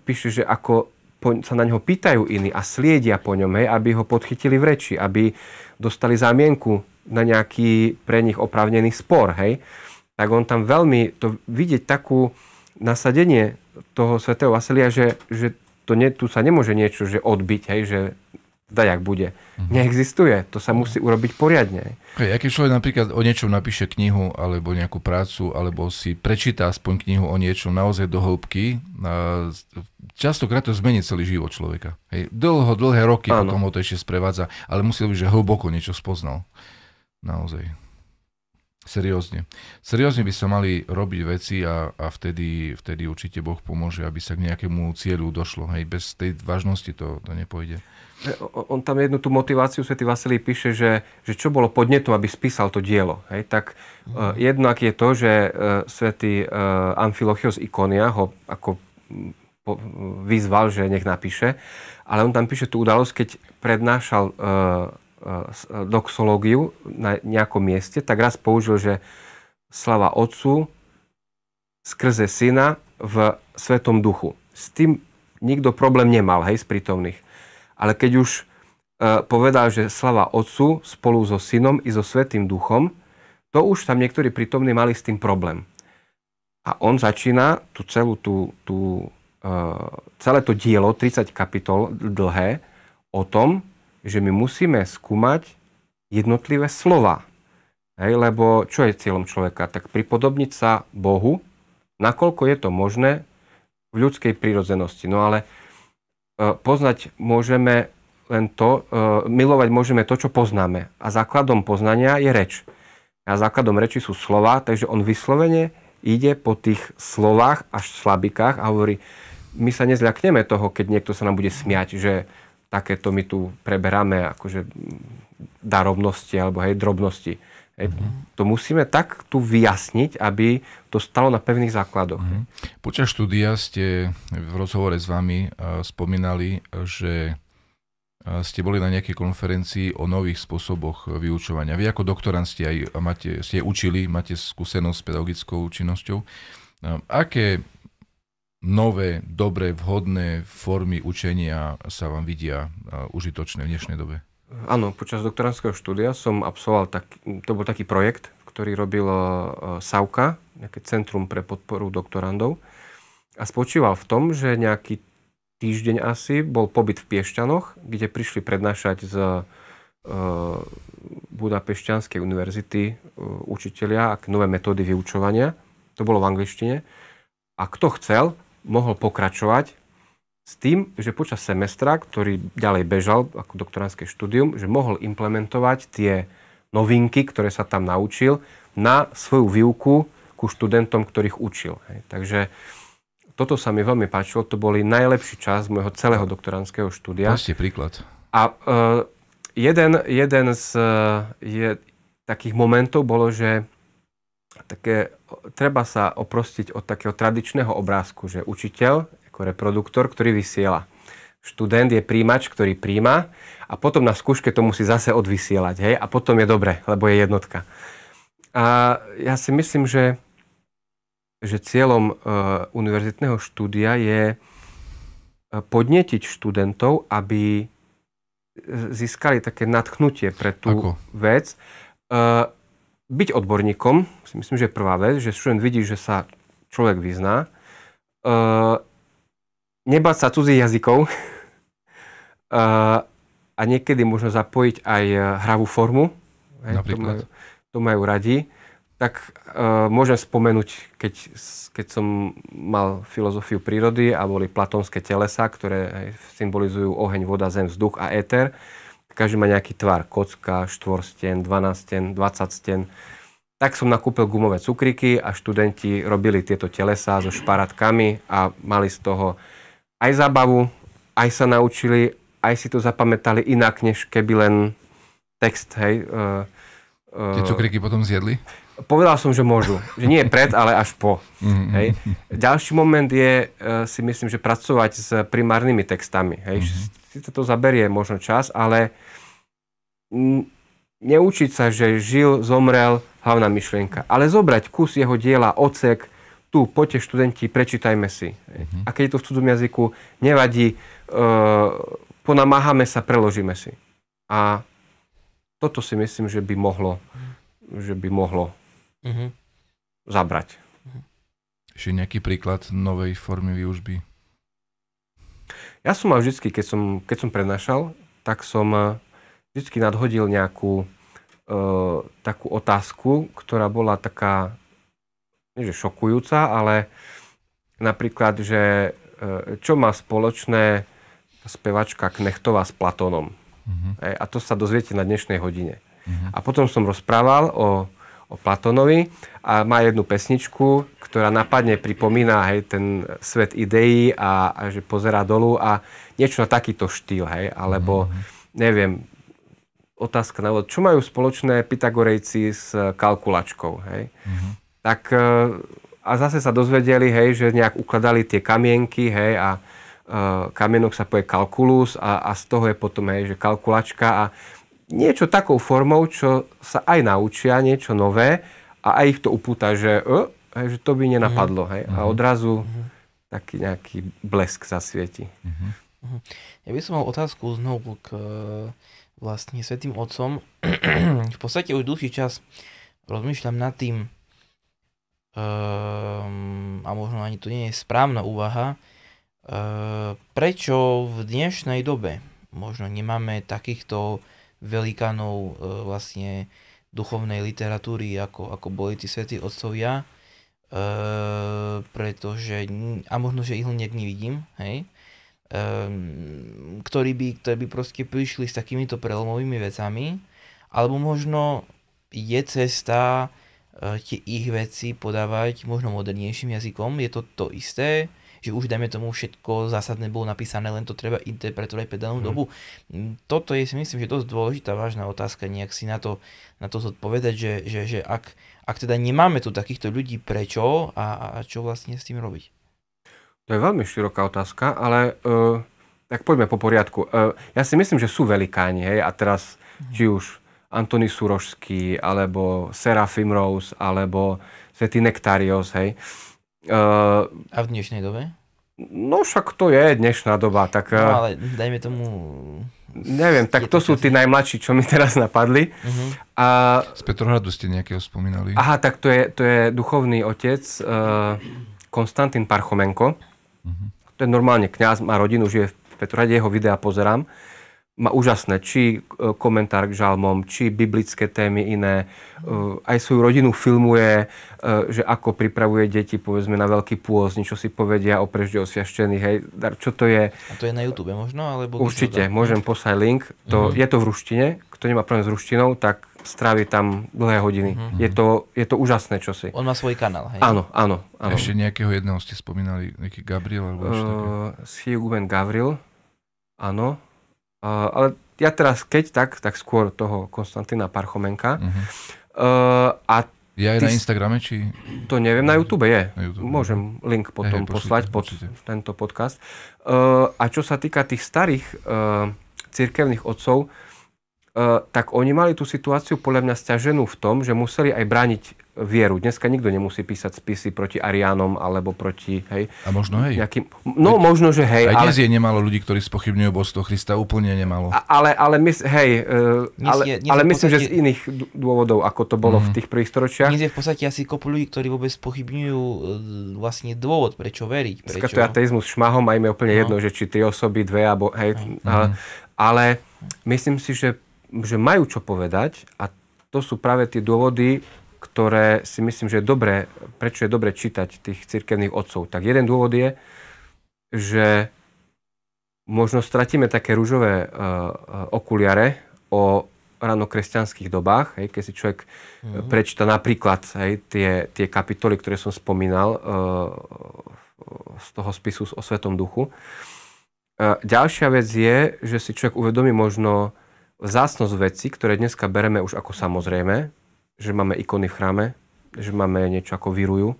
píše, že ako po, sa na neho pýtajú iní a sliedia po ňom, hej, aby ho podchytili v reči, aby dostali zámienku na nejaký pre nich opravnený spor, hej, tak on tam veľmi to vidieť takú nasadenie toho svätého Vasilia, že, že to ne, tu sa nemôže niečo že odbiť, hej, že teda jak bude. Uh-huh. Neexistuje, to sa musí urobiť poriadne. Hey, aký človek napríklad o niečom napíše knihu, alebo nejakú prácu, alebo si prečíta aspoň knihu o niečom naozaj do hĺbky, častokrát to zmení celý život človeka. Hej, dlho, dlhé roky Áno. potom ho to ešte sprevádza, ale musí byť, že hlboko niečo spoznal. Naozaj seriózne. Seriózne by sa mali robiť veci a, a vtedy, vtedy určite Boh pomôže, aby sa k nejakému cieľu došlo. Hej, bez tej vážnosti to, to nepôjde. E, on tam jednu tú motiváciu svätý Vasilí píše, že, že čo bolo podnetom, aby spísal to dielo. Hej? Tak mm. jednak je to, že uh, Amfilochios Ikonia ho ako vyzval, že nech napíše, ale on tam píše tú udalosť, keď prednášal doxológiu na nejakom mieste, tak raz použil, že slava Otcu skrze Syna v Svetom Duchu. S tým nikto problém nemal, hej, z prítomných. Ale keď už e, povedal, že slava Otcu spolu so Synom i so Svetým Duchom, to už tam niektorí prítomní mali s tým problém. A on začína tú celú tú, tú, e, celé to dielo, 30 kapitol dlhé, o tom, že my musíme skúmať jednotlivé slova. Hej, lebo čo je cieľom človeka? Tak pripodobniť sa Bohu, nakoľko je to možné v ľudskej prírodzenosti. No ale e, poznať môžeme len to, e, milovať môžeme to, čo poznáme. A základom poznania je reč. A základom reči sú slova, takže on vyslovene ide po tých slovách až slabikách a hovorí, my sa nezľakneme toho, keď niekto sa nám bude smiať, že takéto my tu preberáme akože darovnosti alebo hej, drobnosti. Hej, mm-hmm. To musíme tak tu vyjasniť, aby to stalo na pevných základoch. Mm-hmm. Počas štúdia ste v rozhovore s vami uh, spomínali, že e, ste boli na nejakej konferencii o nových spôsoboch vyučovania. Vy ako doktorant ste aj máte, ste učili, máte skúsenosť s pedagogickou činnosťou. E, aké nové, dobré, vhodné formy učenia sa vám vidia e, užitočné v dnešnej dobe? Áno, počas doktorandského štúdia som absolvoval, tak, to bol taký projekt, ktorý robil e, SAUKA, nejaké centrum pre podporu doktorandov. A spočíval v tom, že nejaký týždeň asi bol pobyt v Piešťanoch, kde prišli prednášať z e, Budapešťanskej univerzity učiteľia a nové metódy vyučovania. To bolo v angličtine. A kto chcel, mohol pokračovať s tým, že počas semestra, ktorý ďalej bežal ako doktoránske štúdium, že mohol implementovať tie novinky, ktoré sa tam naučil, na svoju výuku ku študentom, ktorých učil. Hej. Takže toto sa mi veľmi páčilo, to boli najlepší čas môjho celého doktoránskeho štúdia. Proste príklad. A uh, jeden, jeden z uh, je, takých momentov bolo, že také treba sa oprostiť od takého tradičného obrázku, že učiteľ ako reproduktor, ktorý vysiela. Študent je príjimač, ktorý príjma a potom na skúške to musí zase odvysielať. Hej? A potom je dobre, lebo je jednotka. A ja si myslím, že, že cieľom e, univerzitného štúdia je e, podnetiť študentov, aby získali také natchnutie pre tú Ako? vec. E, byť odborníkom, si myslím, že je prvá vec, že študent vidí, že sa človek vyzná. E, nebáť sa cudzích jazykov e, [LAUGHS] a niekedy možno zapojiť aj hravú formu. Hej, To, majú, to majú radi. Tak e, môžem spomenúť, keď, keď som mal filozofiu prírody a boli platonské telesa, ktoré symbolizujú oheň, voda, zem, vzduch a éter, každý má nejaký tvar, kocka, štvorsten, dvanácten, dvacatsten. Tak som nakúpil gumové cukriky a študenti robili tieto telesá so šparátkami a mali z toho aj zábavu, aj sa naučili, aj si to zapamätali inak, než keby len text, hej. Uh, uh, Tie cukriky potom zjedli? povedal som, že môžu. Že nie pred, ale až po. Mm-hmm. Hej. Ďalší moment je, eh, si myslím, že pracovať s primárnymi textami. Hej. Mm-hmm. Sice to zaberie možno čas, ale neučiť sa, že žil, zomrel, hlavná myšlienka. Ale zobrať kus jeho diela, ocek, tu, poďte študenti, prečítajme si. Mm-hmm. A keď je to v cudzom jazyku, nevadí, e, ponamáhame sa, preložíme si. A toto si myslím, že by mohlo, že by mohlo uh-huh. zabrať. Ešte nejaký príklad novej formy výužby? Ja som mal vždy, keď som, keď som prednášal, tak som eh, vždy nadhodil nejakú e, takú otázku, ktorá bola taká, nie že šokujúca, ale napríklad, že e, čo má spoločné spevačka Knechtová s Platónom. Uh-huh. E, a to sa dozviete na dnešnej hodine. Uh-huh. A potom som rozprával o o Platónovi a má jednu pesničku, ktorá napadne pripomína hej, ten svet ideí a, a že pozera dolu a niečo na takýto štýl, hej, alebo mm-hmm. neviem, otázka na čo majú spoločné Pythagorejci s kalkulačkou, hej. Mm-hmm. Tak e, a zase sa dozvedeli, hej, že nejak ukladali tie kamienky, hej, a e, kamienok sa povie kalkulus a, a z toho je potom, hej, že kalkulačka a niečo takou formou, čo sa aj naučia, niečo nové a aj ich to upúta, že, uh, hej, že to by nenapadlo. Hej. A mhm. odrazu mhm. taký nejaký blesk zasvieti. Uh-huh. Ja by som mal otázku znovu k e, vlastne Svetým Otcom. v podstate už dlhší čas rozmýšľam nad tým, um, a možno ani to nie je správna úvaha, uh, prečo v dnešnej dobe možno nemáme takýchto velikánov e, vlastne duchovnej literatúry, ako, ako boli tí svätí otcovia, e, pretože, a možno, že ich len niekde hej, e, ktorí, by, ktorí by proste prišli s takýmito prelomovými vecami, alebo možno je cesta e, tie ich veci podávať možno modernejším jazykom, je to to isté, že už dajme tomu všetko zásadné bolo napísané, len to treba interpretovať pre danú hmm. dobu. Mm, toto je si myslím, že dosť dôležitá vážna otázka, nejak si na to, na to zodpovedať, že, že, že ak, ak teda nemáme tu takýchto ľudí, prečo a, a čo vlastne s tým robiť? To je veľmi široká otázka, ale uh, tak poďme po poriadku. Uh, ja si myslím, že sú velikáni, hej, a teraz hmm. či už Antony Surošský, alebo Serafim Rose, alebo Svetý Nektarios, hej. Uh, Uh, a v dnešnej dobe? No však to je dnešná doba. Tak, no eh, ale dajme tomu... Neviem, tak to sú tí najmladší, čo mi teraz napadli. Uh-huh. A... Z Petrohradu ste nejakého spomínali. Aha, tak to je, to je duchovný otec uh, Konstantin Parchomenko. Uh-huh. To je normálne kňaz, má rodinu, žije v Petrohrade, jeho videa pozerám. Uh, má úžasné, či e, komentár k žalmom, či biblické témy iné. E, aj svoju rodinu filmuje, e, že ako pripravuje deti, povedzme, na veľký pôz, niečo si povedia o prežde osviaštených. Hej, čo to je? A to je na YouTube možno? Alebo Určite, môžem poslať link. To, mm-hmm. Je to v ruštine. Kto nemá problém s ruštinou, tak strávi tam dlhé hodiny. Mm-hmm. Je, to, je to úžasné čosi. On má svoj kanál, hej? Áno, áno. áno. Ešte nejakého jedného ste spomínali, nejaký Gabriel alebo niečo uh, také? Gabriel, áno. Uh, ale ja teraz, keď tak, tak skôr toho Konstantina Parchomenka. Uh-huh. Uh, a je aj na Instagrame, či... To neviem, na YouTube je. Na YouTube. Môžem link potom hey, poslať pod pošlite. tento podcast. Uh, a čo sa týka tých starých uh, cirkevných otcov, uh, tak oni mali tú situáciu podľa mňa stiaženú v tom, že museli aj brániť vieru. Dneska nikto nemusí písať spisy proti Ariánom alebo proti... Hej, a možno hej. Nejakým, no Veď, možno, že hej. Aj dnes ale... je nemalo ľudí, ktorí spochybňujú božstvo Krista, úplne nemalo. A, ale, ale, mys, hej, e, dnes ale, je, dnes ale myslím, podstate... že z iných dôvodov, ako to bolo mm. v mhm. tých prvých storočiach. Dnes je v podstate asi kopu ľudí, ktorí vôbec spochybňujú e, vlastne dôvod, prečo veriť. Prečo... Dneska to je ateizmus šmahom a im je úplne no. jedno, že či tri osoby, dve, alebo hej. Mm. Ale, ale myslím si, že, že majú čo povedať a to sú práve tie dôvody, ktoré si myslím, že je dobré, prečo je dobre čítať tých cirkevných otcov. Tak jeden dôvod je, že možno stratíme také rúžové uh, okuliare o ranokresťanských dobách, hej, keď si človek mm-hmm. prečíta napríklad hej, tie, tie kapitoly, ktoré som spomínal uh, z toho spisu o Svetom duchu. Uh, ďalšia vec je, že si človek uvedomí možno vzácnosť veci, ktoré dneska bereme už ako samozrejme, že máme ikony v chráme, že máme niečo ako viruju.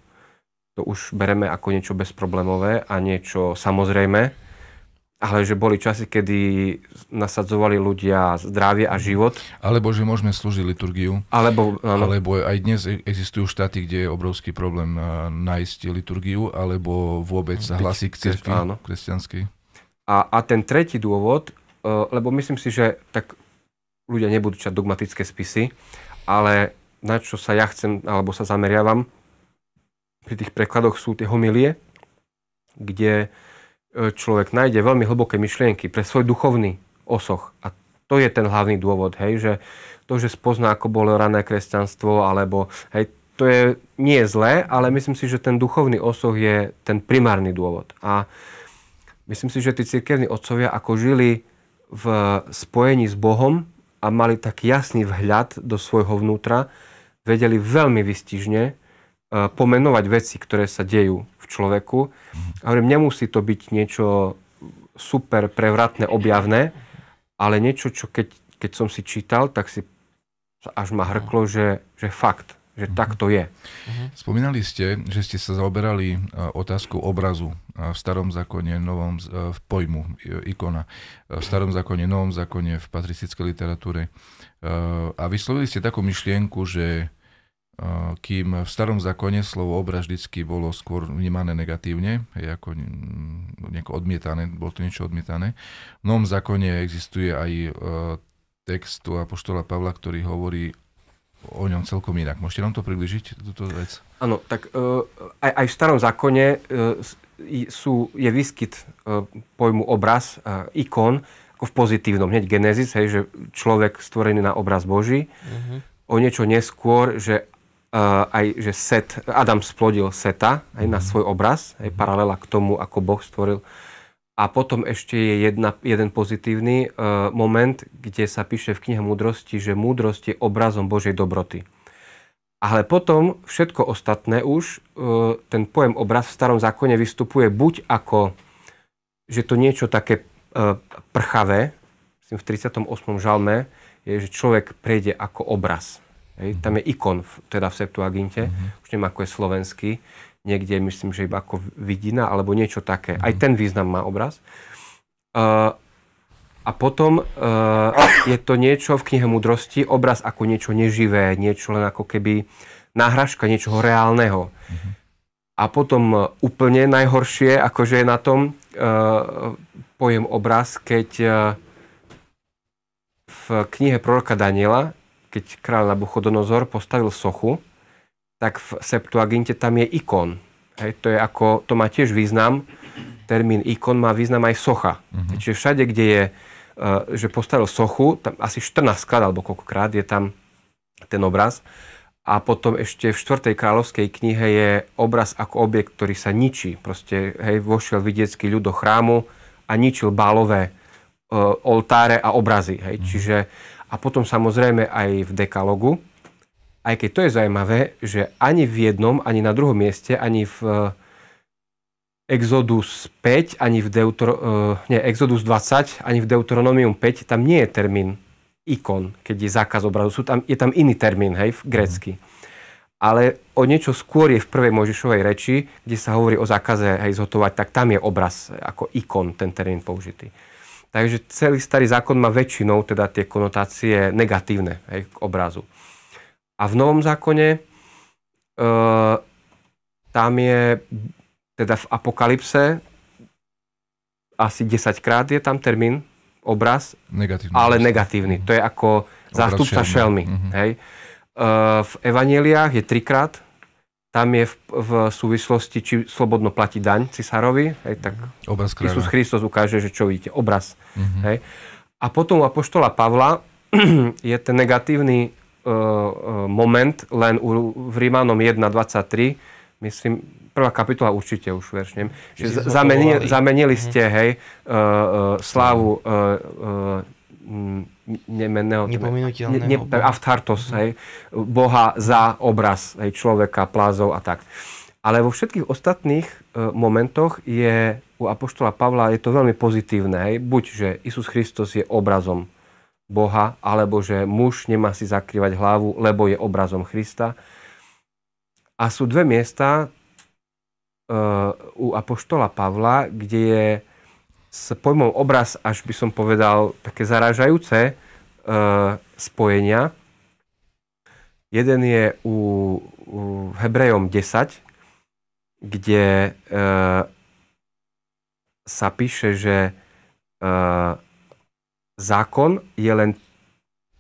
To už bereme ako niečo bezproblémové a niečo samozrejme. Ale že boli časy, kedy nasadzovali ľudia zdravie a život. Alebo že môžeme slúžiť liturgiu. Alebo, áno. alebo aj dnes e- existujú štáty, kde je obrovský problém nájsť liturgiu, alebo vôbec sa hlasí k cirkvi kresťanskej. A, a ten tretí dôvod, e, lebo myslím si, že tak ľudia nebudú čať dogmatické spisy, ale na čo sa ja chcem alebo sa zameriavam pri tých prekladoch sú tie homilie, kde e, človek nájde veľmi hlboké myšlienky pre svoj duchovný osoch. A to je ten hlavný dôvod, hej, že to, že spozná, ako bolo rané kresťanstvo, alebo hej, to je, nie je zlé, ale myslím si, že ten duchovný osoch je ten primárny dôvod. A myslím si, že tí cirkevní otcovia ako žili v spojení s Bohom a mali tak jasný vhľad do svojho vnútra, vedeli veľmi vystižne eh, pomenovať veci, ktoré sa dejú v človeku. A hovorím, nemusí to byť niečo super prevratné, objavné, ale niečo, čo keď, keď som si čítal, tak si až ma hrklo, že, že fakt že uh-huh. tak to je. Spomínali ste, že ste sa zaoberali e, otázkou obrazu e, v starom zákone, novom, e, v pojmu ikona, v starom zákone, novom zákone, v patristickej literatúre. A vyslovili ste takú myšlienku, že kým v starom zákone slovo obraz vždycky bolo skôr vnímané negatívne, ako nejako odmietané, bolo to niečo odmietané. V novom zákone existuje aj text tu Apoštola Pavla, ktorý hovorí o ňom celkom inak. Môžete nám to približiť, túto vec? Áno, tak uh, aj, aj v starom zákone uh, sú, je výskyt uh, pojmu obraz, uh, ikon, ako v pozitívnom, hneď genezis, hej, že človek stvorený na obraz Boží. Uh-huh. O niečo neskôr, že Uh, aj, že Set, Adam splodil Seta aj uh-huh. na mhm. svoj obraz, aj mhm. paralela k tomu, ako Boh stvoril uh, a potom ešte je jedna, jeden pozitívny e, moment, kde sa píše v knihe múdrosti, že múdrosť je obrazom Božej dobroty. Ale potom všetko ostatné už, e, ten pojem obraz v starom zákone vystupuje buď ako, že to niečo také e, prchavé, v 38. žalme, je, že človek prejde ako obraz. Hej. Tam je ikon, teda v Septuaginte, mm-hmm. už neviem, ako je slovenský niekde, myslím, že iba ako vidina alebo niečo také. Aj mhm. ten význam má obraz. Uh, a potom uh, je to niečo v knihe múdrosti, obraz ako niečo neživé, niečo len ako keby náhražka niečoho reálneho. Uh-huh. A potom e, úplne najhoršie, akože je na tom uh, pojem obraz, keď uh, v knihe proroka Daniela, keď kráľ Nabuchodonozor postavil sochu, tak v Septuaginte tam je ikon. Hej, to, je ako, to má tiež význam. Termín ikon má význam aj socha. Uh-huh. Čiže všade, kde je, eh, že postavil sochu, tam asi 14 krát alebo koľkokrát je tam ten obraz. A potom ešte v 4. kráľovskej knihe je obraz ako objekt, ktorý sa ničí. Proste hej, vošiel vidiecký ľud do chrámu a ničil bálové uh, oltáre a obrazy. Hej. Uh-huh. Čiže, a potom samozrejme aj v dekalogu, aj keď to je zaujímavé, že ani v jednom, ani na druhom mieste, ani v eh, Exodus 5, ani v Deutero, eh, nie, Exodus 20, ani v Deuteronomium 5, tam nie je termín ikon, keď je zákaz obrazu. Sú tam, je tam iný termín, hej, v mhm. grécky. Ale o niečo skôr je v prvej Možišovej reči, kde sa hovorí o zákaze hej, zhotovať, tak tam je obraz ako ikon, ten termín použitý. Takže celý starý zákon má väčšinou teda tie konotácie negatívne hej, k obrazu. A v Novom zákone e, tam je, teda v Apokalypse, asi 10 krát je tam termín, obraz, negatívny ale obraz. negatívny. mm To je ako obraz zástupca šelmy. šelmy mm-hmm. hej. E, v Evaneliách je trikrát, tam je v, v súvislosti, či slobodno platí daň cisárovi, hej, tak mhm. obraz kráľa. Isus ukáže, že čo vidíte, obraz. Mm-hmm. Hej. A potom u Apoštola Pavla [CLEARS THROAT] je ten negatívny E, e, moment len u, v Rímanom 1.23, myslím, prvá kapitola určite už verš, neviem, že zamenili, zamenili mhm. ste, hej, uh, uh, slávu uh, uh, nemenného, nepominutelného ne, ne, mhm. hej, Boha za obraz hej, človeka, plázov a tak. Ale vo všetkých ostatných uh, momentoch je u Apoštola Pavla je to veľmi pozitívne. Hej. Buď, že Isus Kristus je obrazom Boha, alebo že muž nemá si zakrývať hlavu, lebo je obrazom Krista. A sú dve miesta e, u Apoštola Pavla, kde je s pojmom obraz, až by som povedal, také zarážajúce e, spojenia. Jeden je u, u Hebrejom 10, kde e, sa píše, že zákon je len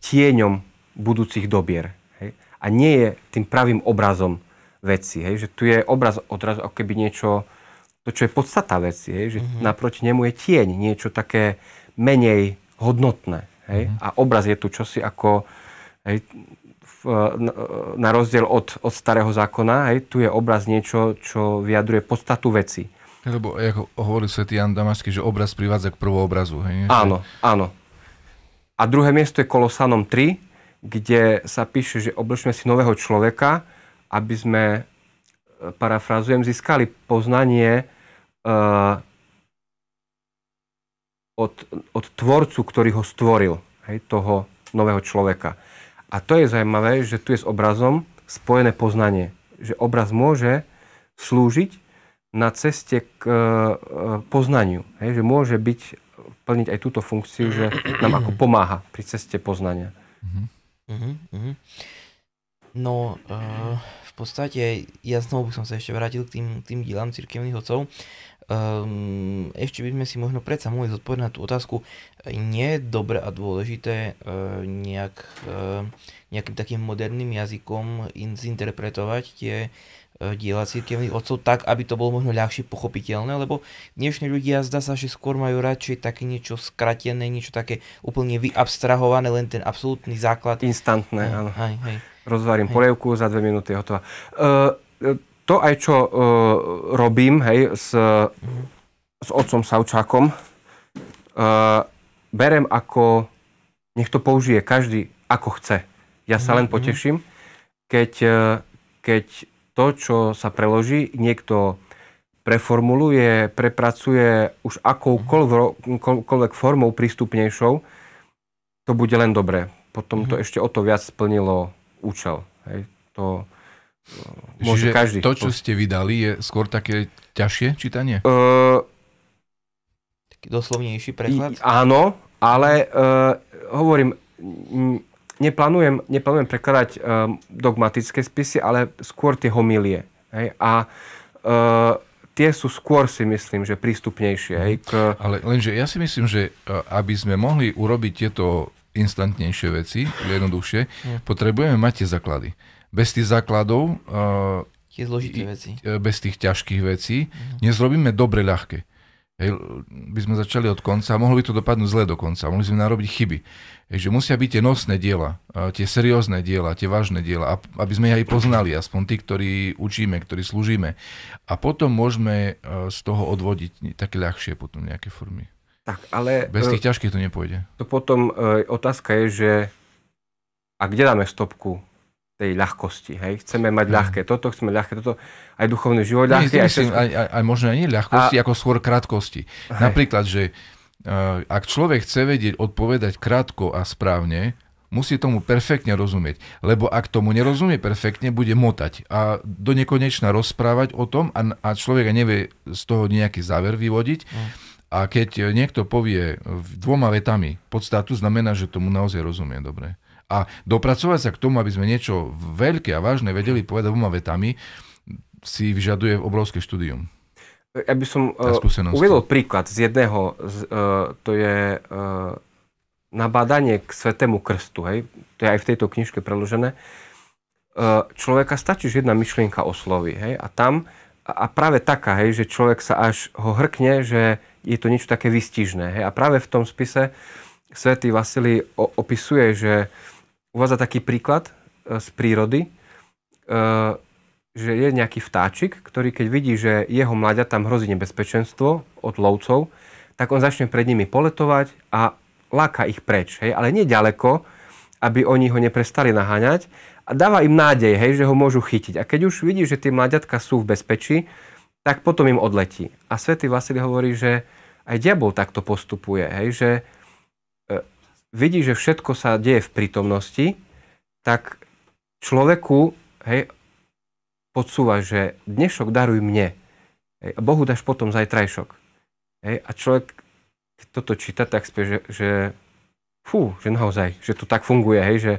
tieňom budúcich dobier. Hej? A nie je tým pravým obrazom veci. Hej? Že tu je obraz odrazu ako keby niečo, to čo je podstata veci. Hej? Že mm-hmm. naproti nemu je tieň, niečo také menej hodnotné. Hej? Mm-hmm. A obraz je tu čosi ako hej, v, e, na rozdiel od, od starého zákona, hej, tu je obraz niečo, čo vyjadruje podstatu veci. Lebo ako hovorí svetý Jan Damašský, že obraz privádza k obrazu. Hej? Áno, áno. A druhé miesto je Kolosanom 3, kde sa píše, že oblečme si nového človeka, aby sme, e, parafrazujem, získali poznanie uh, od, od tvorcu, ktorý ho stvoril, hej, toho nového človeka. A to je zaujímavé, že tu je s obrazom spojené poznanie. Že obraz môže slúžiť na ceste k e, poznaniu. Hej, že môže byť plniť aj túto funkciu, že nám ako pomáha pri ceste poznania. Mhm, mhm, mhm. No, uh, v podstate, ja znovu by som sa ešte vrátil k tým, tým dílam cirkevných otcov. Um, ešte by sme si možno predsa mohli zodpovedať na tú otázku. Nie je dobré a dôležité uh, nejak, uh, nejakým takým moderným jazykom in, zinterpretovať tie uh, Eh, diela církevných otcov tak, aby to bolo možno ľahšie pochopiteľné, lebo dnešní ľudia zdá sa, že skôr majú radšej také niečo skratené, niečo také úplne vyabstrahované, len ten absolútny základ. Instantné, no, áno. Hej, hej. Rozvarím hej. polievku, za dve minúty je hotová. Uh, to aj čo uh, robím, hej, s, uh-huh. s otcom Saučákom, uh, berem ako, nech to použije každý, ako chce. Ja sa uh-huh. len mhm, mhm. poteším, keď, keď to, čo sa preloží, niekto preformuluje, prepracuje už akoukoľvek formou prístupnejšou, to bude len dobré. Potom to mhm. ešte o to viac splnilo účel. Hej. To e, môže Čiže každý. to, čo ste vydali, je skôr také ťažšie čítanie? Uh, Taký doslovnejší preklad? Áno, ale uh, hovorím, neplánujem, neplánujem prekladať um, dogmatické spisy, ale skôr tie homilie. Hej? A uh, tie sú skôr si myslím, že prístupnejšie. Hej, k... Ale lenže ja si myslím, že eh, aby sme mohli urobiť tieto instantnejšie veci, jednoduchšie, Nie. Hm. potrebujeme mať tie základy. Bez tých základov... Uh, tie zložité veci. Bez tých ťažkých vecí hm. nezrobíme dobre ľahké. Hej, by sme začali od konca, a mohlo by to dopadnúť zle do konca, mohli sme narobiť chyby. že musia byť tie nosné diela, tie seriózne diela, tie vážne diela, aby sme ich aj poznali, aspoň tí, ktorí učíme, ktorí slúžime. A potom môžeme e, z toho odvodiť také ľahšie potom nejaké formy. Tak, ale... Bez e, tých ťažkých to nepôjde. To potom e, otázka je, že a kde dáme stopku? tej ľahkosti. Hej? Chceme mať mm. ľahké toto, chceme ľahké toto, aj duchovný život nie, ľahký. Myslím, aj, aj, aj možno aj nie ľahkosti, a... ako skôr krátkosti. Hej. Napríklad, že uh, ak človek chce vedieť odpovedať krátko a správne, musí tomu perfektne rozumieť. Lebo ak tomu nerozumie perfektne, bude motať a do nekonečna rozprávať o tom a, a človek nevie z toho nejaký záver vyvodiť. Mm. A keď niekto povie dvoma vetami podstatu, znamená, že tomu naozaj rozumie dobre. A dopracovať sa k tomu, aby sme niečo veľké a vážne vedeli povedať dvoma vetami, si vyžaduje obrovské štúdium. Ja by som uh, uvedol príklad z jedného, z, uh, to je uh, e, nabádanie k svetému krstu, hej? to je aj v tejto knižke preložené. Uh, človeka stačí, že jedna myšlienka osloví hej? a tam, a práve taká, hej, že človek sa až ho hrkne, že je to niečo také vystižné. Hej? A práve v tom spise Svetý Vasily opisuje, že uh, uvádza taký príklad e, z prírody, e, že je nejaký vtáčik, ktorý keď vidí, že jeho mladia tam hrozí nebezpečenstvo od lovcov, tak on začne pred nimi poletovať a láka ich preč, hej, ale nedaleko, aby oni ho neprestali naháňať a dáva im nádej, hej, že ho môžu chytiť. A keď už vidí, že tie mladiatka sú v bezpečí, tak potom im odletí. A svätý Vasily hovorí, že aj diabol takto postupuje, hej, že vidí, že všetko sa deje v prítomnosti, tak človeku hej, podsúva, že dnešok daruj mne. Hej, a Bohu dáš potom zajtrajšok. Hej, a človek, keď toto číta, tak spie, že, že fú, že naozaj, že to tak funguje, hej, že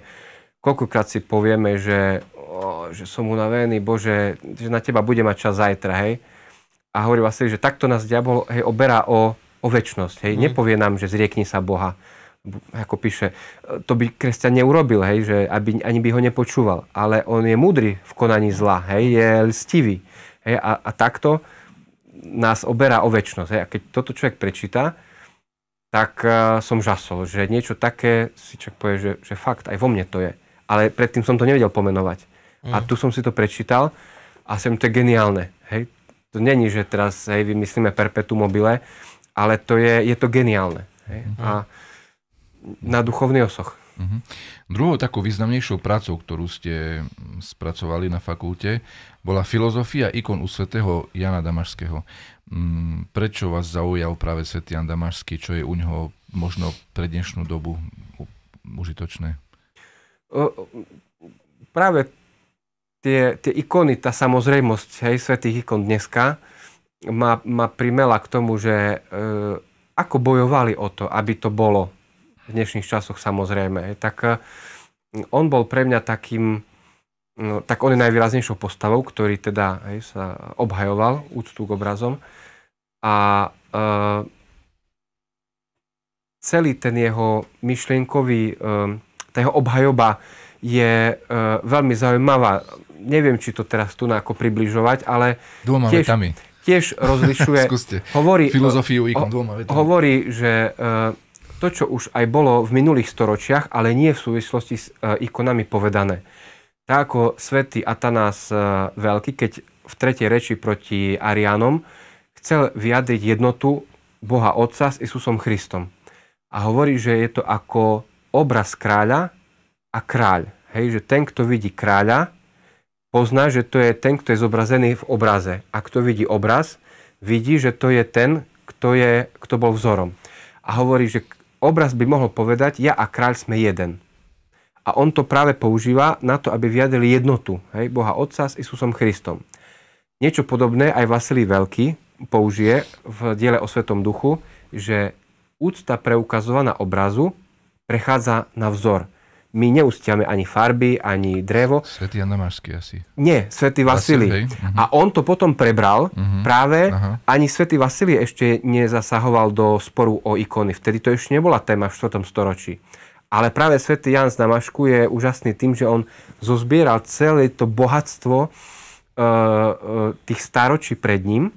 koľkokrát si povieme, že, o, že som unavený, Bože, že na teba bude mať čas zajtra, hej. A hovorí vlastne, že takto nás diabol hej, oberá o, o väčnosť, hej. Mm. Nepovie nám, že zriekni sa Boha ako píše, to by kresťan neurobil, hej, že aby, ani by ho nepočúval. Ale on je múdry v konaní zla, hej, je lstivý. Hej, a, a takto nás oberá o väčšnosť. A keď toto človek prečíta, tak uh, som žasol, že niečo také si človek povie, že, že fakt, aj vo mne to je. Ale predtým som to nevedel pomenovať. Mm. A mhm. tu som si to prečítal a som to je geniálne. Hej. To není, že teraz hej, vymyslíme perpetu mobile, ale to je, je to geniálne. Hej. Mm. A, na duchovný osoch. Mm-hmm. Druhou takou významnejšou prácou, ktorú ste spracovali na fakulte, bola filozofia ikon u svetého Jana Damašského. Mm, prečo vás zaujal práve svätý Jan Damašský? Čo je u neho možno pre dnešnú dobu užitočné? O, práve tie, tie ikony, tá samozrejmosť hej, svetých ikon dneska ma, ma primela k tomu, že e, ako bojovali o to, aby to bolo v dnešných časoch samozrejme. Tak eh, on bol pre mňa takým, no, tak on je najvýraznejšou postavou, ktorý teda hej, sa obhajoval úctu k obrazom. A e, celý ten jeho myšlienkový, e, tá jeho obhajoba je e, veľmi zaujímavá. Neviem, či to teraz tu ako približovať, ale... Dôma tiež, Tiež rozlišuje... [LAUGHS] Skúste. Hovorí, Filozofiu ikon dvoma vetami. Hovorí, že... E, to, čo už aj bolo v minulých storočiach, ale nie v súvislosti s e, ikonami povedané. Tak ako svätý Atanás e, Veľký, keď v tretej reči proti Ariánom chcel vyjadriť jednotu Boha Otca s Isusom Christom. A hovorí, že je to ako obraz kráľa a kráľ. Hej, že ten, kto vidí kráľa, pozná, že to je ten, kto je zobrazený v obraze. A kto vidí obraz, vidí, že to je ten, kto, je, kto bol vzorom. A hovorí, že obraz by mohol povedať, ja a kráľ sme jeden. A on to práve používa na to, aby vyjadril jednotu hej, Boha Otca s Isusom Christom. Niečo podobné aj Vasilij Veľký použije v diele o Svetom duchu, že úcta preukazovaná obrazu prechádza na vzor my neustiame ani farby, ani drevo. Svetý Damašský asi. Nie, Svetý Vasilij. Uh-huh. A on to potom prebral uh-huh. práve. Uh-huh. Ani Svetý Vasilij ešte nezasahoval do sporu o ikony. Vtedy to ešte nebola téma v 4. storočí. Ale práve Svetý Jan z Damašku je úžasný tým, že on zozbieral celé to bohatstvo e, e, tých staročí pred ním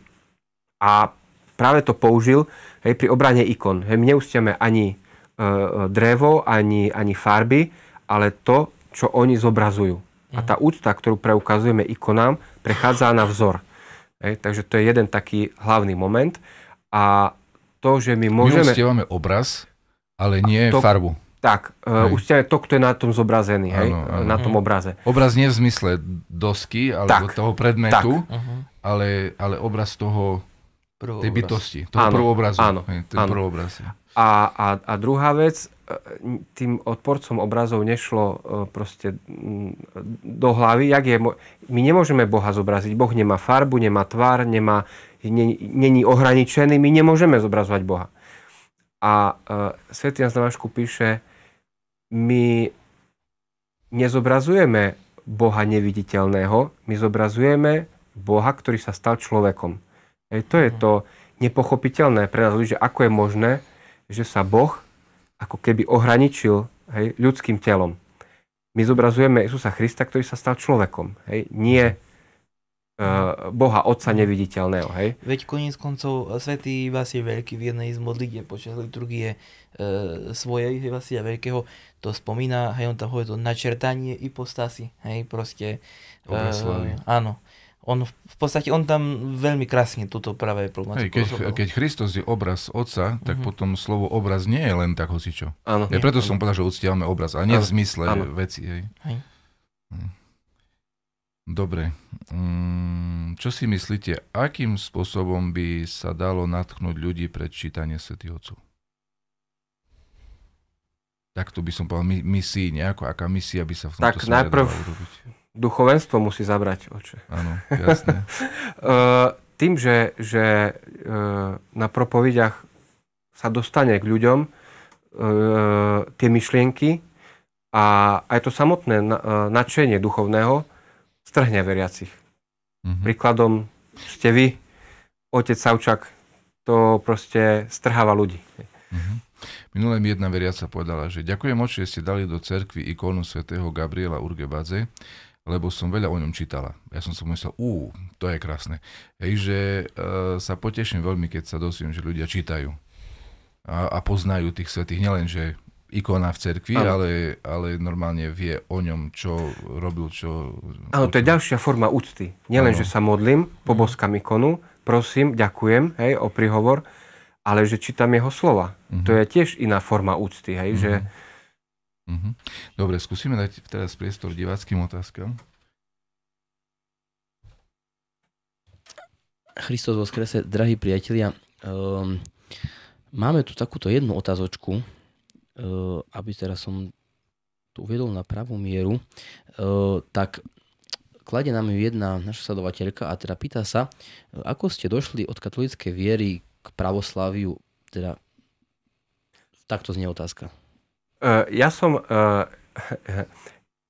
a práve to použil hej, pri obrane ikon. Hej, my neustiame ani e, e, drevo, ani, ani farby, ale to, čo oni zobrazujú. A mhm. tá úcta, ktorú preukazujeme ikonám, prechádza na vzor. E, takže to je jeden taký hlavný moment. A to, že my môžeme... My uctievame obraz, ale nie to, farbu. Tak, e, hej. uctievame to, kto je na tom zobrazený, hej, ano, na tom mhm. obraze. Obraz nie v zmysle dosky alebo tak, toho predmetu, tak. Mhm. Ale, ale obraz toho prvobraz. tej bytosti, toho áno, prvobrazu. Áno, hej, ten áno. A, a, a druhá vec, tým odporcom obrazov nešlo e, proste mm, do hlavy, jak je, my nemôžeme Boha zobraziť. Boh nemá farbu, nemá tvár, nemá, není ohraničený, my nemôžeme zobrazovať Boha. A uh, e, Svetý Jan Zdravášku píše, my nezobrazujeme Boha neviditeľného, my zobrazujeme Boha, ktorý sa stal človekom. Hej, to je mhm. to nepochopiteľné pre nás, že ako je možné, že sa Boh ako keby ohraničil hej, ľudským telom. My zobrazujeme Jezusa Krista, ktorý sa stal človekom. Hej, nie mhm. e, Boha Otca neviditeľného. Hej? Veď koniec koncov e, svätý Vasie Veľký v jednej z modlitieb počas liturgie e, svojej Vasia Veľkého to spomína, hej, on tam hovorí to načertanie postasy. hej, proste. E, áno, on v podstate, on tam veľmi krásne túto práve problematiku. hey, keď, keď Christos je obraz otca, tak mm-hmm. potom slovo obraz nie je len tak hocičo. Áno. Ja preto áno. som povedal, že uctiavame obraz, a nie áno. v zmysle áno. veci. Hej. Hej. Hm. Dobre. Mm, čo si myslíte, akým spôsobom by sa dalo natchnúť ľudí pred čítanie svätých Otcov? Takto by som povedal, misii nejako, aká misia by sa v tomto tak najprv, dala urobiť? duchovenstvo musí zabrať oče. Áno, jasné. [LAUGHS] Eh, tým, že, že eh, na propovediach sa dostane k ľuďom eh, tie myšlienky a aj to samotné nadšenie duchovného strhne veriacich. Mm-hmm. Príkladom ste vy, otec Savčak, to proste strháva ľudí. Mm-hmm. Minulé mi jedna veriaca povedala, že ďakujem oči, že ste dali do cerkvy ikonu svätého Gabriela Urgebadze, lebo som veľa o ňom čítala. Ja som si myslel, ú, to je krásne. Hej, že e, sa poteším veľmi, keď sa dosím, že ľudia čítajú a, a poznajú tých svetých, nielen, že ikona v cerkvi, ale, ale normálne vie o ňom, čo robil, čo... Áno, to je ďalšia forma úcty. Nielen, ano. že sa modlím, poboskam mhm. ikonu, prosím, ďakujem, hej, o prihovor, ale že čítam jeho slova. Uh-huh. To mhm. je tiež iná forma úcty, hej, uh-huh. že mhm. Mm-hmm. Dobre, skúsime dať teraz priestor diváckým otázkam. Hristos vo skrese, drahí priatelia, um, máme tu takúto jednu otázočku, um, aby teraz som tu uvedol na pravú mieru, Um, tak kladie nám ju jedna naša sledovateľka a teda pýta sa, ako ste došli od katolíckej viery k pravosláviu, teda takto znie otázka. E, ja som, e,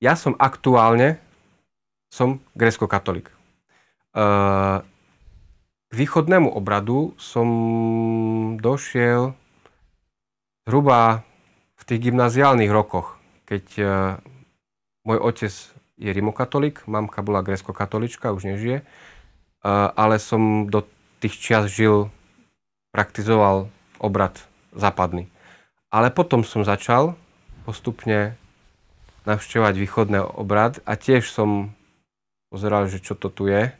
ja som aktuálne som grecko-katolík. E, k východnému obradu som došiel zhruba v tých gymnaziálnych rokoch, keď môj otec je rimokatolík, mamka bola grecko-katolička, už nežije, ale som do tých čias žil, praktizoval obrad západný. Ale potom som začal postupne navštevovať východné obrad a tiež som pozeral, že čo to tu je,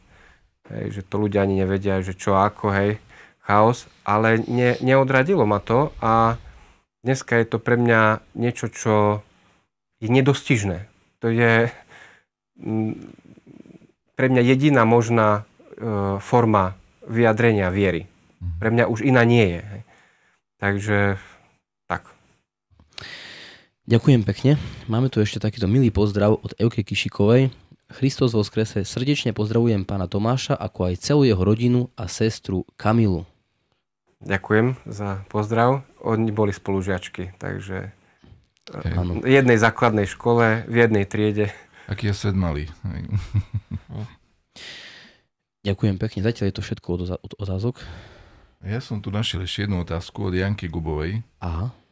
hej, že to ľudia ani nevedia, že čo ako, hej, chaos, ale ne, neodradilo ma to a dneska je to pre mňa niečo, čo je nedostižné. To je mm, pre mňa jediná možná e, forma vyjadrenia viery. Mhm. Pre mňa už iná nie je. Hej. Takže Ďakujem pekne. Máme tu ešte takýto milý pozdrav od Euke Kišikovej. Christos vo skrese srdečne pozdravujem pána Tomáša, ako aj celú jeho rodinu a sestru Kamilu. Ďakujem za pozdrav. Oni boli spolužiačky, takže v jednej základnej škole, v jednej triede. Aký je svet malý. [LAUGHS] Ďakujem pekne. Zatiaľ je to všetko od, od otázok. Ja som tu našiel ešte jednu otázku od Janky Gubovej. Aha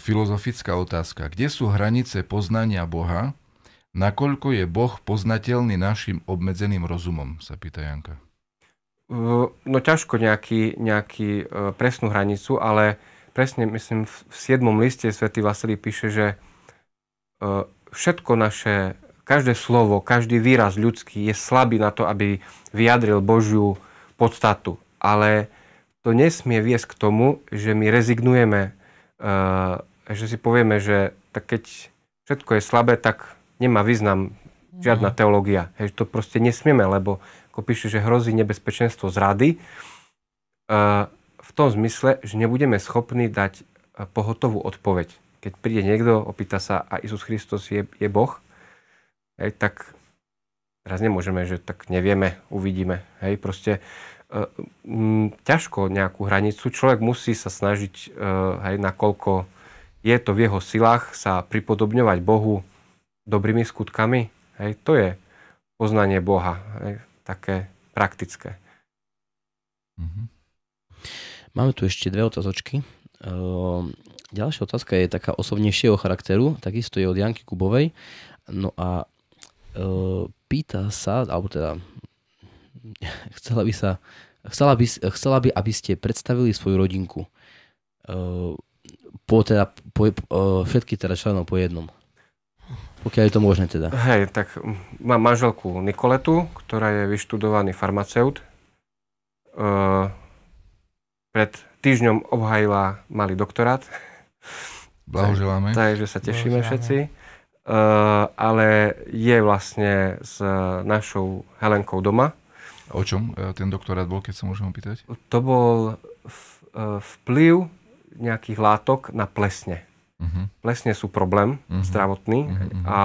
filozofická otázka. Kde sú hranice poznania Boha? Nakoľko je Boh poznateľný našim obmedzeným rozumom? Sa pýta Janka. No ťažko nejaký, nejaký presnú hranicu, ale presne myslím v 7. liste svätý Vasily píše, že všetko naše, každé slovo, každý výraz ľudský je slabý na to, aby vyjadril Božiu podstatu. Ale to nesmie viesť k tomu, že my rezignujeme Eh, že si povieme, že tak keď všetko je slabé, tak nemá význam žiadna mm. teológia. Hej, to proste nesmieme, lebo ako píšu, že hrozí nebezpečenstvo zrady eh, v tom zmysle, že nebudeme schopní dať eh, pohotovú odpoveď. Keď príde niekto, opýta sa a Isus Hristos je, je Boh, hej, tak teraz nemôžeme, že tak nevieme, uvidíme. Hej, proste Hm, ťažko nejakú hranicu. Človek musí sa snažiť, eh, hej, nakoľko je to v jeho silách, sa pripodobňovať Bohu dobrými skutkami. Hej, to je poznanie Boha, hej, také praktické. Mm-hmm. Máme tu ešte dve otázočky. Eh, ďalšia otázka je taká osobnejšieho charakteru, takisto je od Janky Kubovej. No a eh, pýta sa, alebo teda [LAUGHS] chcela by sa, chcela by, chcela by aby ste predstavili svoju rodinku. E, po teda, po, e, všetky teda členov po jednom. Pokiaľ je to možné teda. Hej, tak mám manželku Nikoletu, ktorá je vyštudovaný farmaceut. E, pred týždňom obhajila malý doktorát. Blahoželáme. [LAUGHS] Takže sa tešíme Blahoželáme. všetci. Uh, ale je vlastne s našou Helenkou doma O čom e, ten doktorát bol, keď sa môžem opýtať? To bol e, vplyv nejakých látok na plesne. Uh-huh. Plesne sú problém uh-huh. zdravotný uh-huh. a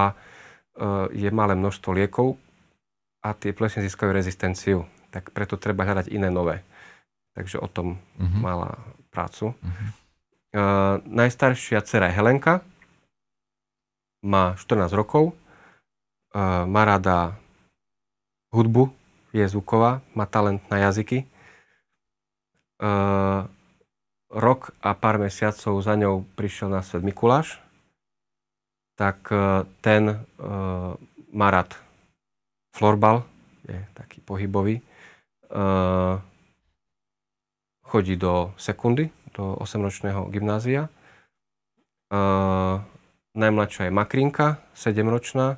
e, je malé množstvo liekov a tie plesne získajú rezistenciu. Tak preto treba hľadať iné nové. Takže o tom uh-huh. mala prácu. Uh-huh. najstaršia dcera je Helenka, má 14 rokov, má rada hudbu, je zvuková, má talent na jazyky. E, rok a pár mesiacov za ňou prišiel na svet Mikuláš, tak e, ten e, má rád florbal, je taký pohybový. e, chodí do sekundy, do 8-ročného gymnázia. E, najmladšia je Makrinka, 7-ročná,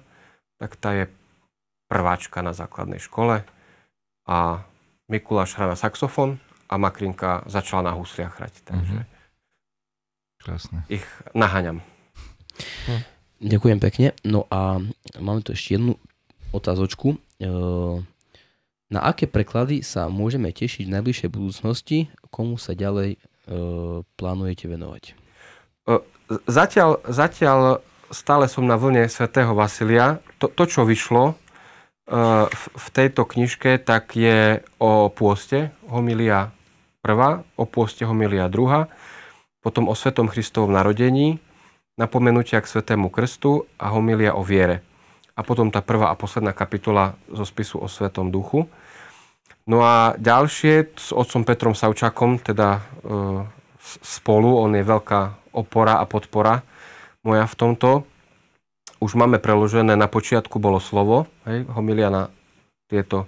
tak tá je prváčka na základnej škole a Mikuláš hrá na saxofón a Makrinka začala na husliach hrať. Takže mm-hmm. Krásne. ich naháňam. Hm. Ďakujem pekne. No a máme tu ešte jednu otázočku. E, na aké preklady sa môžeme tešiť v najbližšej budúcnosti? Komu sa ďalej e, plánujete venovať? E, zatiaľ, zatiaľ stále som na vlne svätého Vasilia. To, to čo vyšlo, v tejto knižke, tak je o pôste homilia prvá, o pôste homilia druhá, potom o Svetom Kristovom narodení, napomenutia k Svetému Krstu a homilia o viere. A potom tá prvá a posledná kapitola zo spisu o Svetom Duchu. No a ďalšie s otcom Petrom Savčakom, teda e, spolu, on je veľká opora a podpora moja v tomto už máme preložené na počiatku bolo slovo, hej, homilia na tieto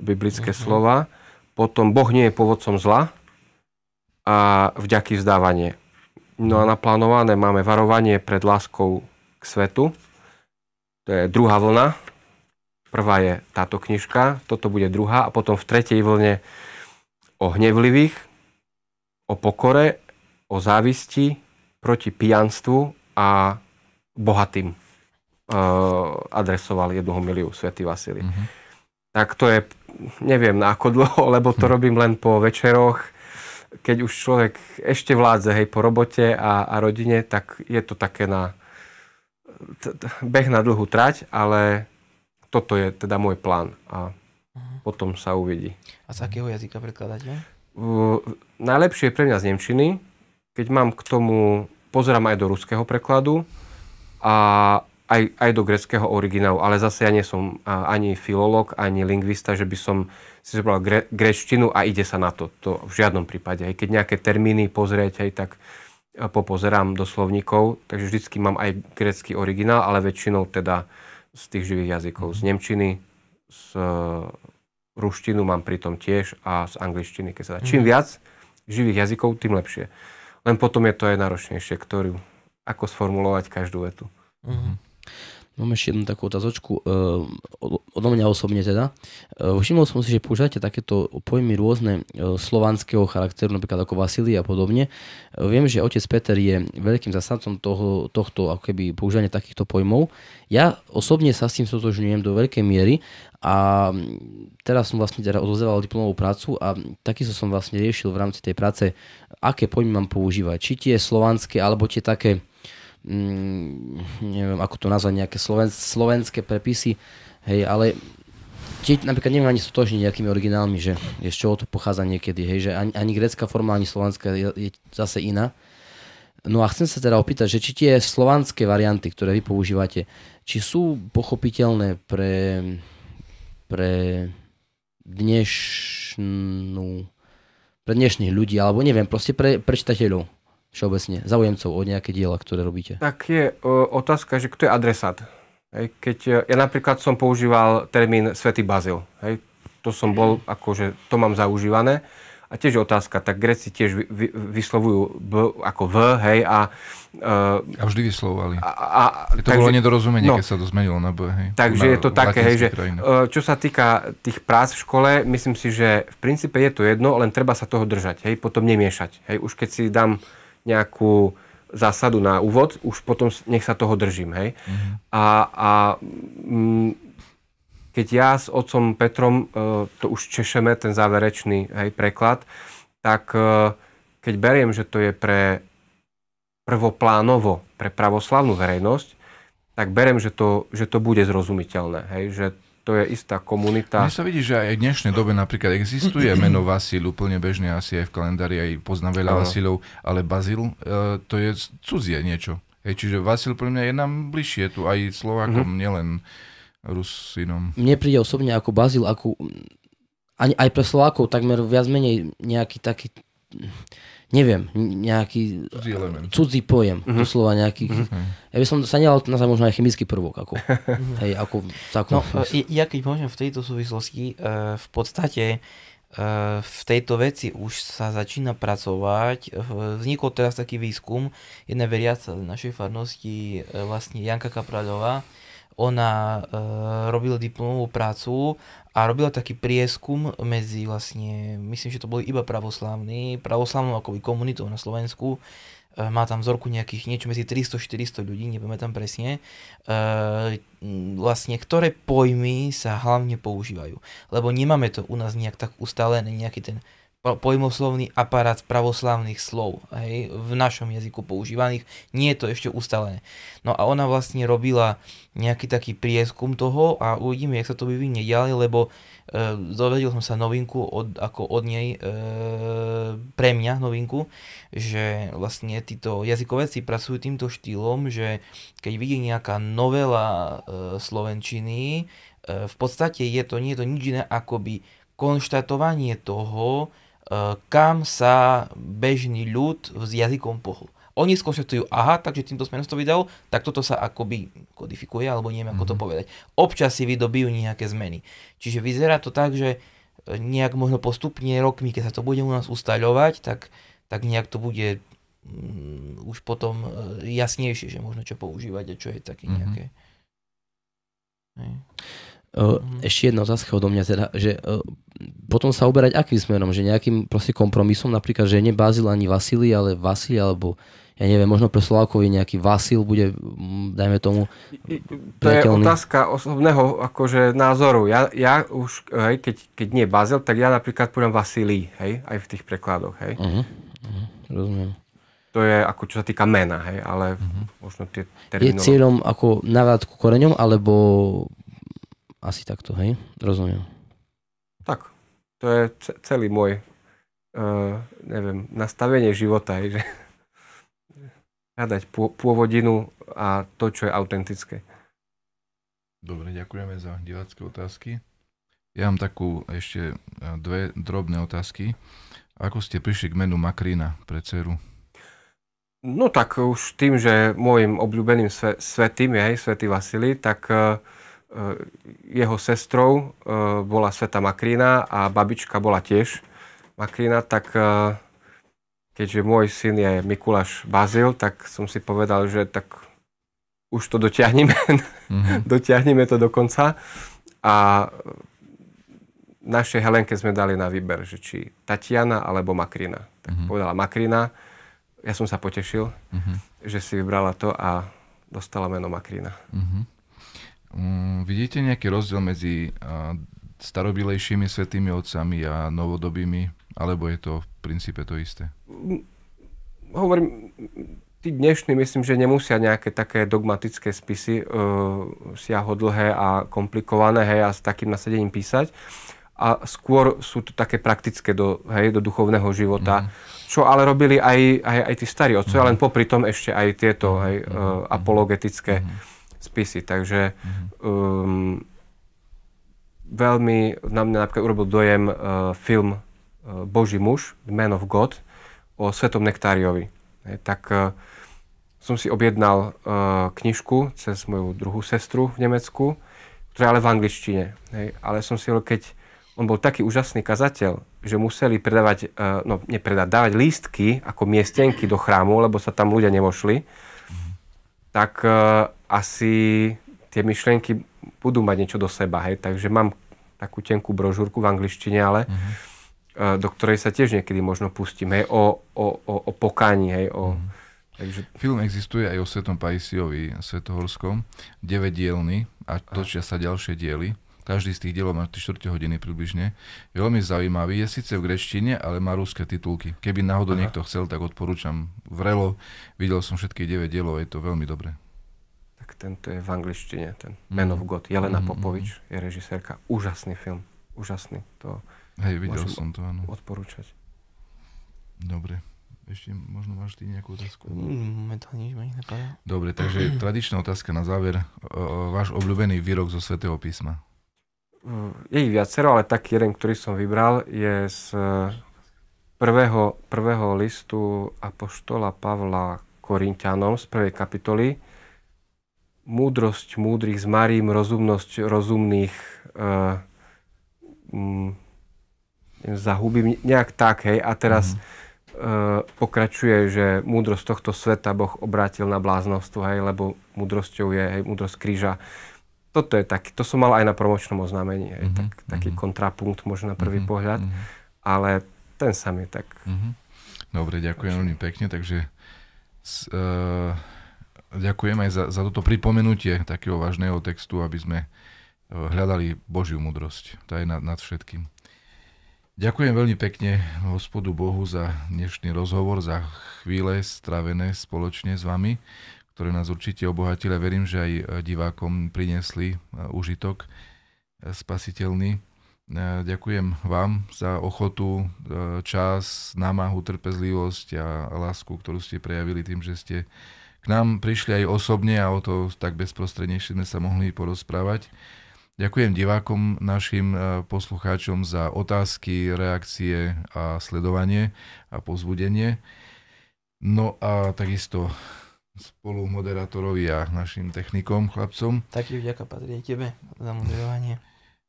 biblické mm-hmm. slova. Potom Boh nie je povodcom zla a vďaky vzdávanie. No a mhm. naplánované máme varovanie pred láskou k svetu. To je druhá vlna. Prvá je táto knižka, toto bude druhá a potom v tretej vlne o hnevlivých, o pokore, o závisti proti pijanstvu a bohatým. Eh, adresoval jednu homiliu svätý Vasily. Mm-hmm. Tak to je, neviem na ako dlho, [LAUGHS] lebo to mhm. robím len po večeroch, keď už človek ešte vládze, hej, po robote a, a rodine, tak je to také na t- t- beh na dlhú trať, ale toto je teda môj plán a uh-huh. potom sa uvidí. A z akého jazyka prekladáte? Uh, najlepšie je pre mňa z Nemčiny, keď mám k tomu, pozerám aj do ruského prekladu a aj, aj do greckého originálu, ale zase ja nie som ani filológ, ani lingvista, že by som si zobral gre, greštinu a ide sa na to. To v žiadnom prípade. Aj keď nejaké termíny pozrieť, aj tak e, popozerám do slovníkov, takže vždycky mám aj grecký originál, ale väčšinou teda z tých živých jazykov. Z mhm. Nemčiny, z e, ruštinu mám pritom tiež a z angličtiny, keď sa dá. Čím mhm. viac živých jazykov, tým lepšie. Len potom je to aj náročnejšie, ktorú, ako sformulovať každú vetu. Mm-hmm. Mám ešte jednu takú otázočku, eh, odo mňa osobne teda. Eh, všimol som si, že používate takéto pojmy rôzne eh, slovanského charakteru, napríklad ako Vasily a podobne. Viem, že otec Peter je veľkým zastancom toho, tohto ako keby, používania takýchto pojmov. Ja osobne sa s tým sotožňujem do veľkej miery a mm, teraz som vlastne teda odozával diplomovú prácu a takisto som vlastne riešil v rámci tej práce, aké pojmy mám používať. Či tie slovanské, alebo tie také mm, neviem, ako to nazvať, nejaké sloven, slovenské prepisy, hej, ale tie napríklad neviem ani stotožniť nejakými originálmi, že z čoho to pochádza niekedy, hej, že ani, ani grecká forma, ani slovenská je, je zase iná. No a chcem sa teda opýtať, že či tie slovanské varianty, ktoré vy používate, či sú pochopiteľné pre, pre dnešnú pre dnešných ľudí, alebo neviem, proste pre, pre čitateľov všeobecne zaujemcov o nejaké diela, ktoré robíte? Tak je o, e, otázka, že kto je adresát. Hej, keď e, ja napríklad som používal termín Svetý Bazil. Hej, to som bol, mhm. akože to mám zaužívané. A tiež otázka, tak Greci tiež vy, vyslovujú B ako V, hej, a... Uh, a vždy vyslovovali. A, a, to takže, bolo nedorozumenie, no, keď sa to zmenilo na B, hej. Takže na, je to také, hej, že čo sa týka tých prác v škole, myslím si, že v princípe je to jedno, len treba sa toho držať, hej, potom nemiešať. Hej, už keď si dám nejakú zásadu na úvod, už potom nech sa toho držím, hej. Mm-hmm. A, a m, mm, keď ja s otcom Petrom e, to už češeme, ten záverečný hej, preklad, tak e, keď beriem, že to je pre prvoplánovo, pre pravoslavnú verejnosť, tak beriem, že to, že to bude zrozumiteľné, hej, že to je istá komunita. Mne sa vidí, že aj v dnešnej dobe napríklad existuje [CLEARS THROAT] meno Vasil, úplne bežne asi aj v kalendári, aj poznám veľa Vasilov, ale Bazil e, to je cudzie niečo. Hej, čiže Vasil pre mňa je nám bližšie tu aj Slovákom, mm-hmm. nielen Rusinom. Mne príde osobne ako Bazil, ako aj pre Slovákov takmer viac menej nejaký taký neviem, nejaký cudzí, cudzí pojem, mm-hmm. doslova nejaký, mm-hmm. Mhm. ja by som sa nedal na možno aj chemický prvok, ako, mhm. hej, ako takom. No, ja, e, ja keď môžem v tejto súvislosti, e, v podstate e, v tejto veci už sa začína pracovať. Vznikol teraz taký výskum, jedna veriaca z našej farnosti, vlastne Janka Kapraľová, ona e, robila diplomovú prácu a robila taký prieskum medzi vlastne, myslím, že to boli iba pravoslávni, pravoslávnou akoby komunitou na Slovensku, e, má tam vzorku nejakých niečo medzi 300-400 ľudí, nepamätám presne, e, vlastne ktoré pojmy sa hlavne používajú. Lebo nemáme to u nás nejak tak ustálené, nejaký ten pojmoslovný aparát pravoslavných slov hej, v našom jazyku používaných. Nie je to ešte ustalené. No a ona vlastne robila nejaký taký prieskum toho a uvidíme, jak sa to vyvinie ďalej, lebo e, dozvedel som sa novinku od, ako od nej, e, pre mňa novinku, že vlastne títo jazykovedci pracujú týmto štýlom, že keď vidí nejaká novela e, slovenčiny, e, v podstate je to, nie je to nič iné ako by konštatovanie toho, Eh, kam sa bežný ľud s jazykom pohol. Oni skonštatujú, aha, takže týmto smerom to vydal, tak toto sa akoby kodifikuje, alebo neviem, ako mm-hmm. to mhm. povedať. Občas si vydobijú nejaké zmeny. Čiže vyzerá to tak, že eh, nejak možno postupne rokmi, keď sa to bude u nás ustaľovať, tak, tak nejak to bude mm, už potom eh, jasnejšie, že možno čo používať a čo je také mhm. nejaké. Mm-hmm. Mhm. ešte jedna otázka odo mňa teda, že potom sa uberať akým smerom, že nejakým proste kompromisom, napríklad, že nie Bazil ani Vasily, ale Vasily, alebo ja neviem, možno pre Slovákovi nejaký Vasil, bude, mm, dajme tomu, priateľný. To je otázka osobného akože, názoru. Ja, ja už, hej, keď, keď nie Bazil, tak ja napríklad poviem Vasilí, hej, aj v tých prekladoch, hej. Uh-huh, uh-huh, rozumiem. To je ako čo sa týka mena, hej, ale uh-huh. možno tie terminológie. Je cieľom ako návrat ku koreňom, alebo asi takto, hej? Rozumiem. Tak, to je celý môj, uh, neviem, nastavenie života, hej, že [LAUGHS] hľadať pôvodinu a to, čo je autentické. Dobre, ďakujeme za divácké otázky. Ja mám takú ešte e, dve drobné otázky. Ako ste prišli k menu Makrina pre dceru? No tak už tým, že môjim obľúbeným svetým je aj svetý Vasily, tak uh, E, jeho sestrou e, bola Sveta Makrina a babička bola tiež Makrina, tak e, keďže môj syn je Mikuláš Bazil, tak som si povedal, že tak už to dotiahneme, mm-hmm. [LAUGHS] dotiahneme to do konca. A našej Helenke sme dali na výber, že či Tatiana alebo Makrina. Tak mm-hmm. povedala Makrina. Ja som sa potešil, mm-hmm. že si vybrala to a dostala meno Makrina. Mm-hmm. Um, vidíte nejaký rozdiel medzi uh, starobilejšími svetými otcami a novodobými, alebo je to v princípe to isté? Mm, hovorím, tí dnešní myslím, že nemusia nejaké také dogmatické spisy e, siahodlhé a komplikované hej, a s takým nasadením písať. A skôr sú to také praktické do, hej, do duchovného života, mm. čo ale robili aj, aj, aj tí starí otcovia, mm. len popri tom ešte aj tieto mhm. hej, mm. uh, apologetické mm spisy, takže mhm. um, veľmi na mňa napríklad urobil dojem uh, film uh, Boží muž, The Man of God, o Svetom Nektáriovi. Hej, tak uh, som si objednal uh, knižku cez moju druhú sestru v Nemecku, ktorá ale v angličtine. Hej. Ale som si hovoril, keď on bol taký úžasný kazateľ, že museli predávať, uh, no nepredávať, dávať lístky ako miestenky do chrámu, lebo sa tam ľudia nemošli, tak uh, asi tie myšlienky budú mať niečo do seba, hej. Takže mám takú tenkú brožúrku v angličtine, ale uh-huh. uh, do ktorej sa tiež niekedy možno pustím, hej, o, o, o, o pokáni, hej, o... Uh-huh. Takže... Film existuje aj o Svetom Paisiovi Svetohorskom, 9 dielny a točia sa ďalšie diely. Každý z tých dielov má 4 hodiny približne. Je veľmi zaujímavý, je síce v grečtine, ale má ruské titulky. Keby náhodou Aha. niekto chcel, tak odporúčam vrelo. Videl som všetky 9 dielov, je to veľmi dobré. Tak tento je v angličtine, ten mm. Man of God. Jelena mm, Popovič mm. je režisérka. Úžasný film, úžasný. To Hej, videl som to, áno. Odporúčať. Dobre. Ešte možno máš ty nejakú otázku? Mm, momentálne nič ma Dobre, takže [CLEARS THROAT] tradičná otázka na záver. Váš obľúbený výrok zo Svetého písma je ich viacero, ale taký jeden, ktorý som vybral, je z e, prvého, prvého listu Apoštola Pavla Korintianom z prvej kapitoly. Múdrosť múdrych s Marím, rozumnosť rozumných e, m, zahubím, nejak tak, hej. A teraz mm. e, pokračuje, že múdrosť tohto sveta Boh obrátil na bláznostu, hej, lebo múdrosťou je, hej, múdrosť kríža toto je tak, to som mal aj na promočnom oznámení, aj mm-hmm, tak, taký mm-hmm. kontrapunkt možno na prvý mm-hmm, pohľad, mm-hmm. ale ten sa mi tak... Mm-hmm. Dobre, ďakujem veľmi pekne, takže s, uh, ďakujem aj za, za toto pripomenutie takého vážneho textu, aby sme e, hľadali Božiu múdrosť, tá je nad, nad všetkým. Ďakujem veľmi pekne hospodu Bohu za dnešný rozhovor, za chvíle stravené spoločne s vami ktoré nás určite obohatili a verím, že aj eh, divákom priniesli eh, užitok eh, spasiteľný. Ďakujem vám za ochotu, čas, námahu, trpezlivosť a lásku, ktorú ste prejavili tým, že ste k nám prišli aj osobne a o to tak bezprostrednejšie sme sa mohli porozprávať. Ďakujem divákom, našim poslucháčom za otázky, reakcie a sledovanie a pozbudenie. No a takisto spolu moderátorovi a našim technikom, chlapcom. Taký vďaka patrí aj tebe za moderovanie.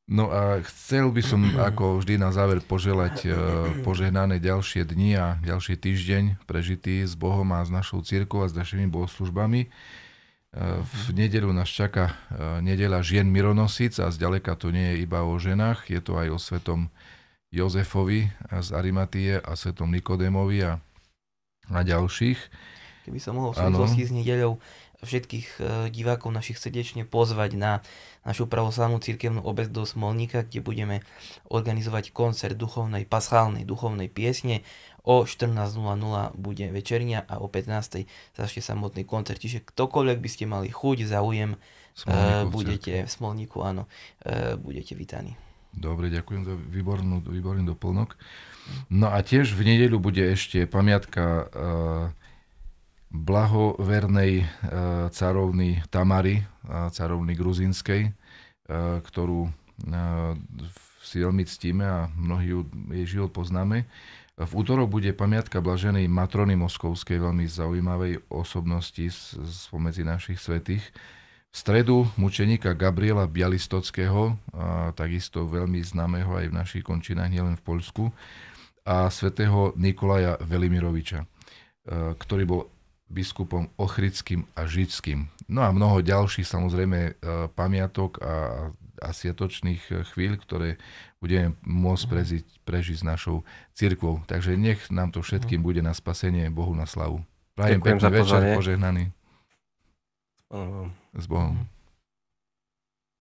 No a chcel by som [CLEARS THROAT] ako vždy na záver poželať e, požehnané ďalšie dni a ďalší týždeň prežitý s Bohom a s našou církou a s našimi bohoslužbami. E, v nedelu nás čaká e, nedela žien Mironosic a zďaleka to nie je iba o ženách, je to aj o svetom Jozefovi z Arimatie a svetom Nikodémovi a, a ďalších keby som mohol v súvislosti s nedeľou všetkých e, divákov našich srdečne pozvať na našu pravoslavnú cirkevnú obec do Smolníka, kde budeme organizovať koncert duchovnej, paschálnej duchovnej piesne. O 14.00 bude večernia a o 15.00 začne samotný koncert. Čiže ktokoľvek by ste mali chuť, záujem, e, Smolníku, budete v Smolníku, áno, e, budete vítaní. Dobre, ďakujem za výbornú, výborný doplnok. No a tiež v nedeľu bude ešte pamiatka blahovernej e, carovny Tamary, e, carovny gruzinskej, e, ktorú si veľmi ctíme a mnohí jej život poznáme. V útorok bude pamiatka blaženej Matrony Moskovskej, veľmi zaujímavej osobnosti spomedzi našich svetých. V stredu mučenika Gabriela Bialistockého, takisto veľmi známeho aj v našich končinách, nielen v Poľsku, a svätého Nikolaja Velimiroviča, ktorý bol biskupom Ochrickým a Žickým. No a mnoho ďalších samozrejme e, pamiatok a, a sviatočných chvíľ, ktoré budeme môcť mhm. prežiť, prežiť s našou cirkvou. Takže nech nám to všetkým mhm. bude na spasenie Bohu na slavu. Prajem pekný večer, požehnaný. S Bohom.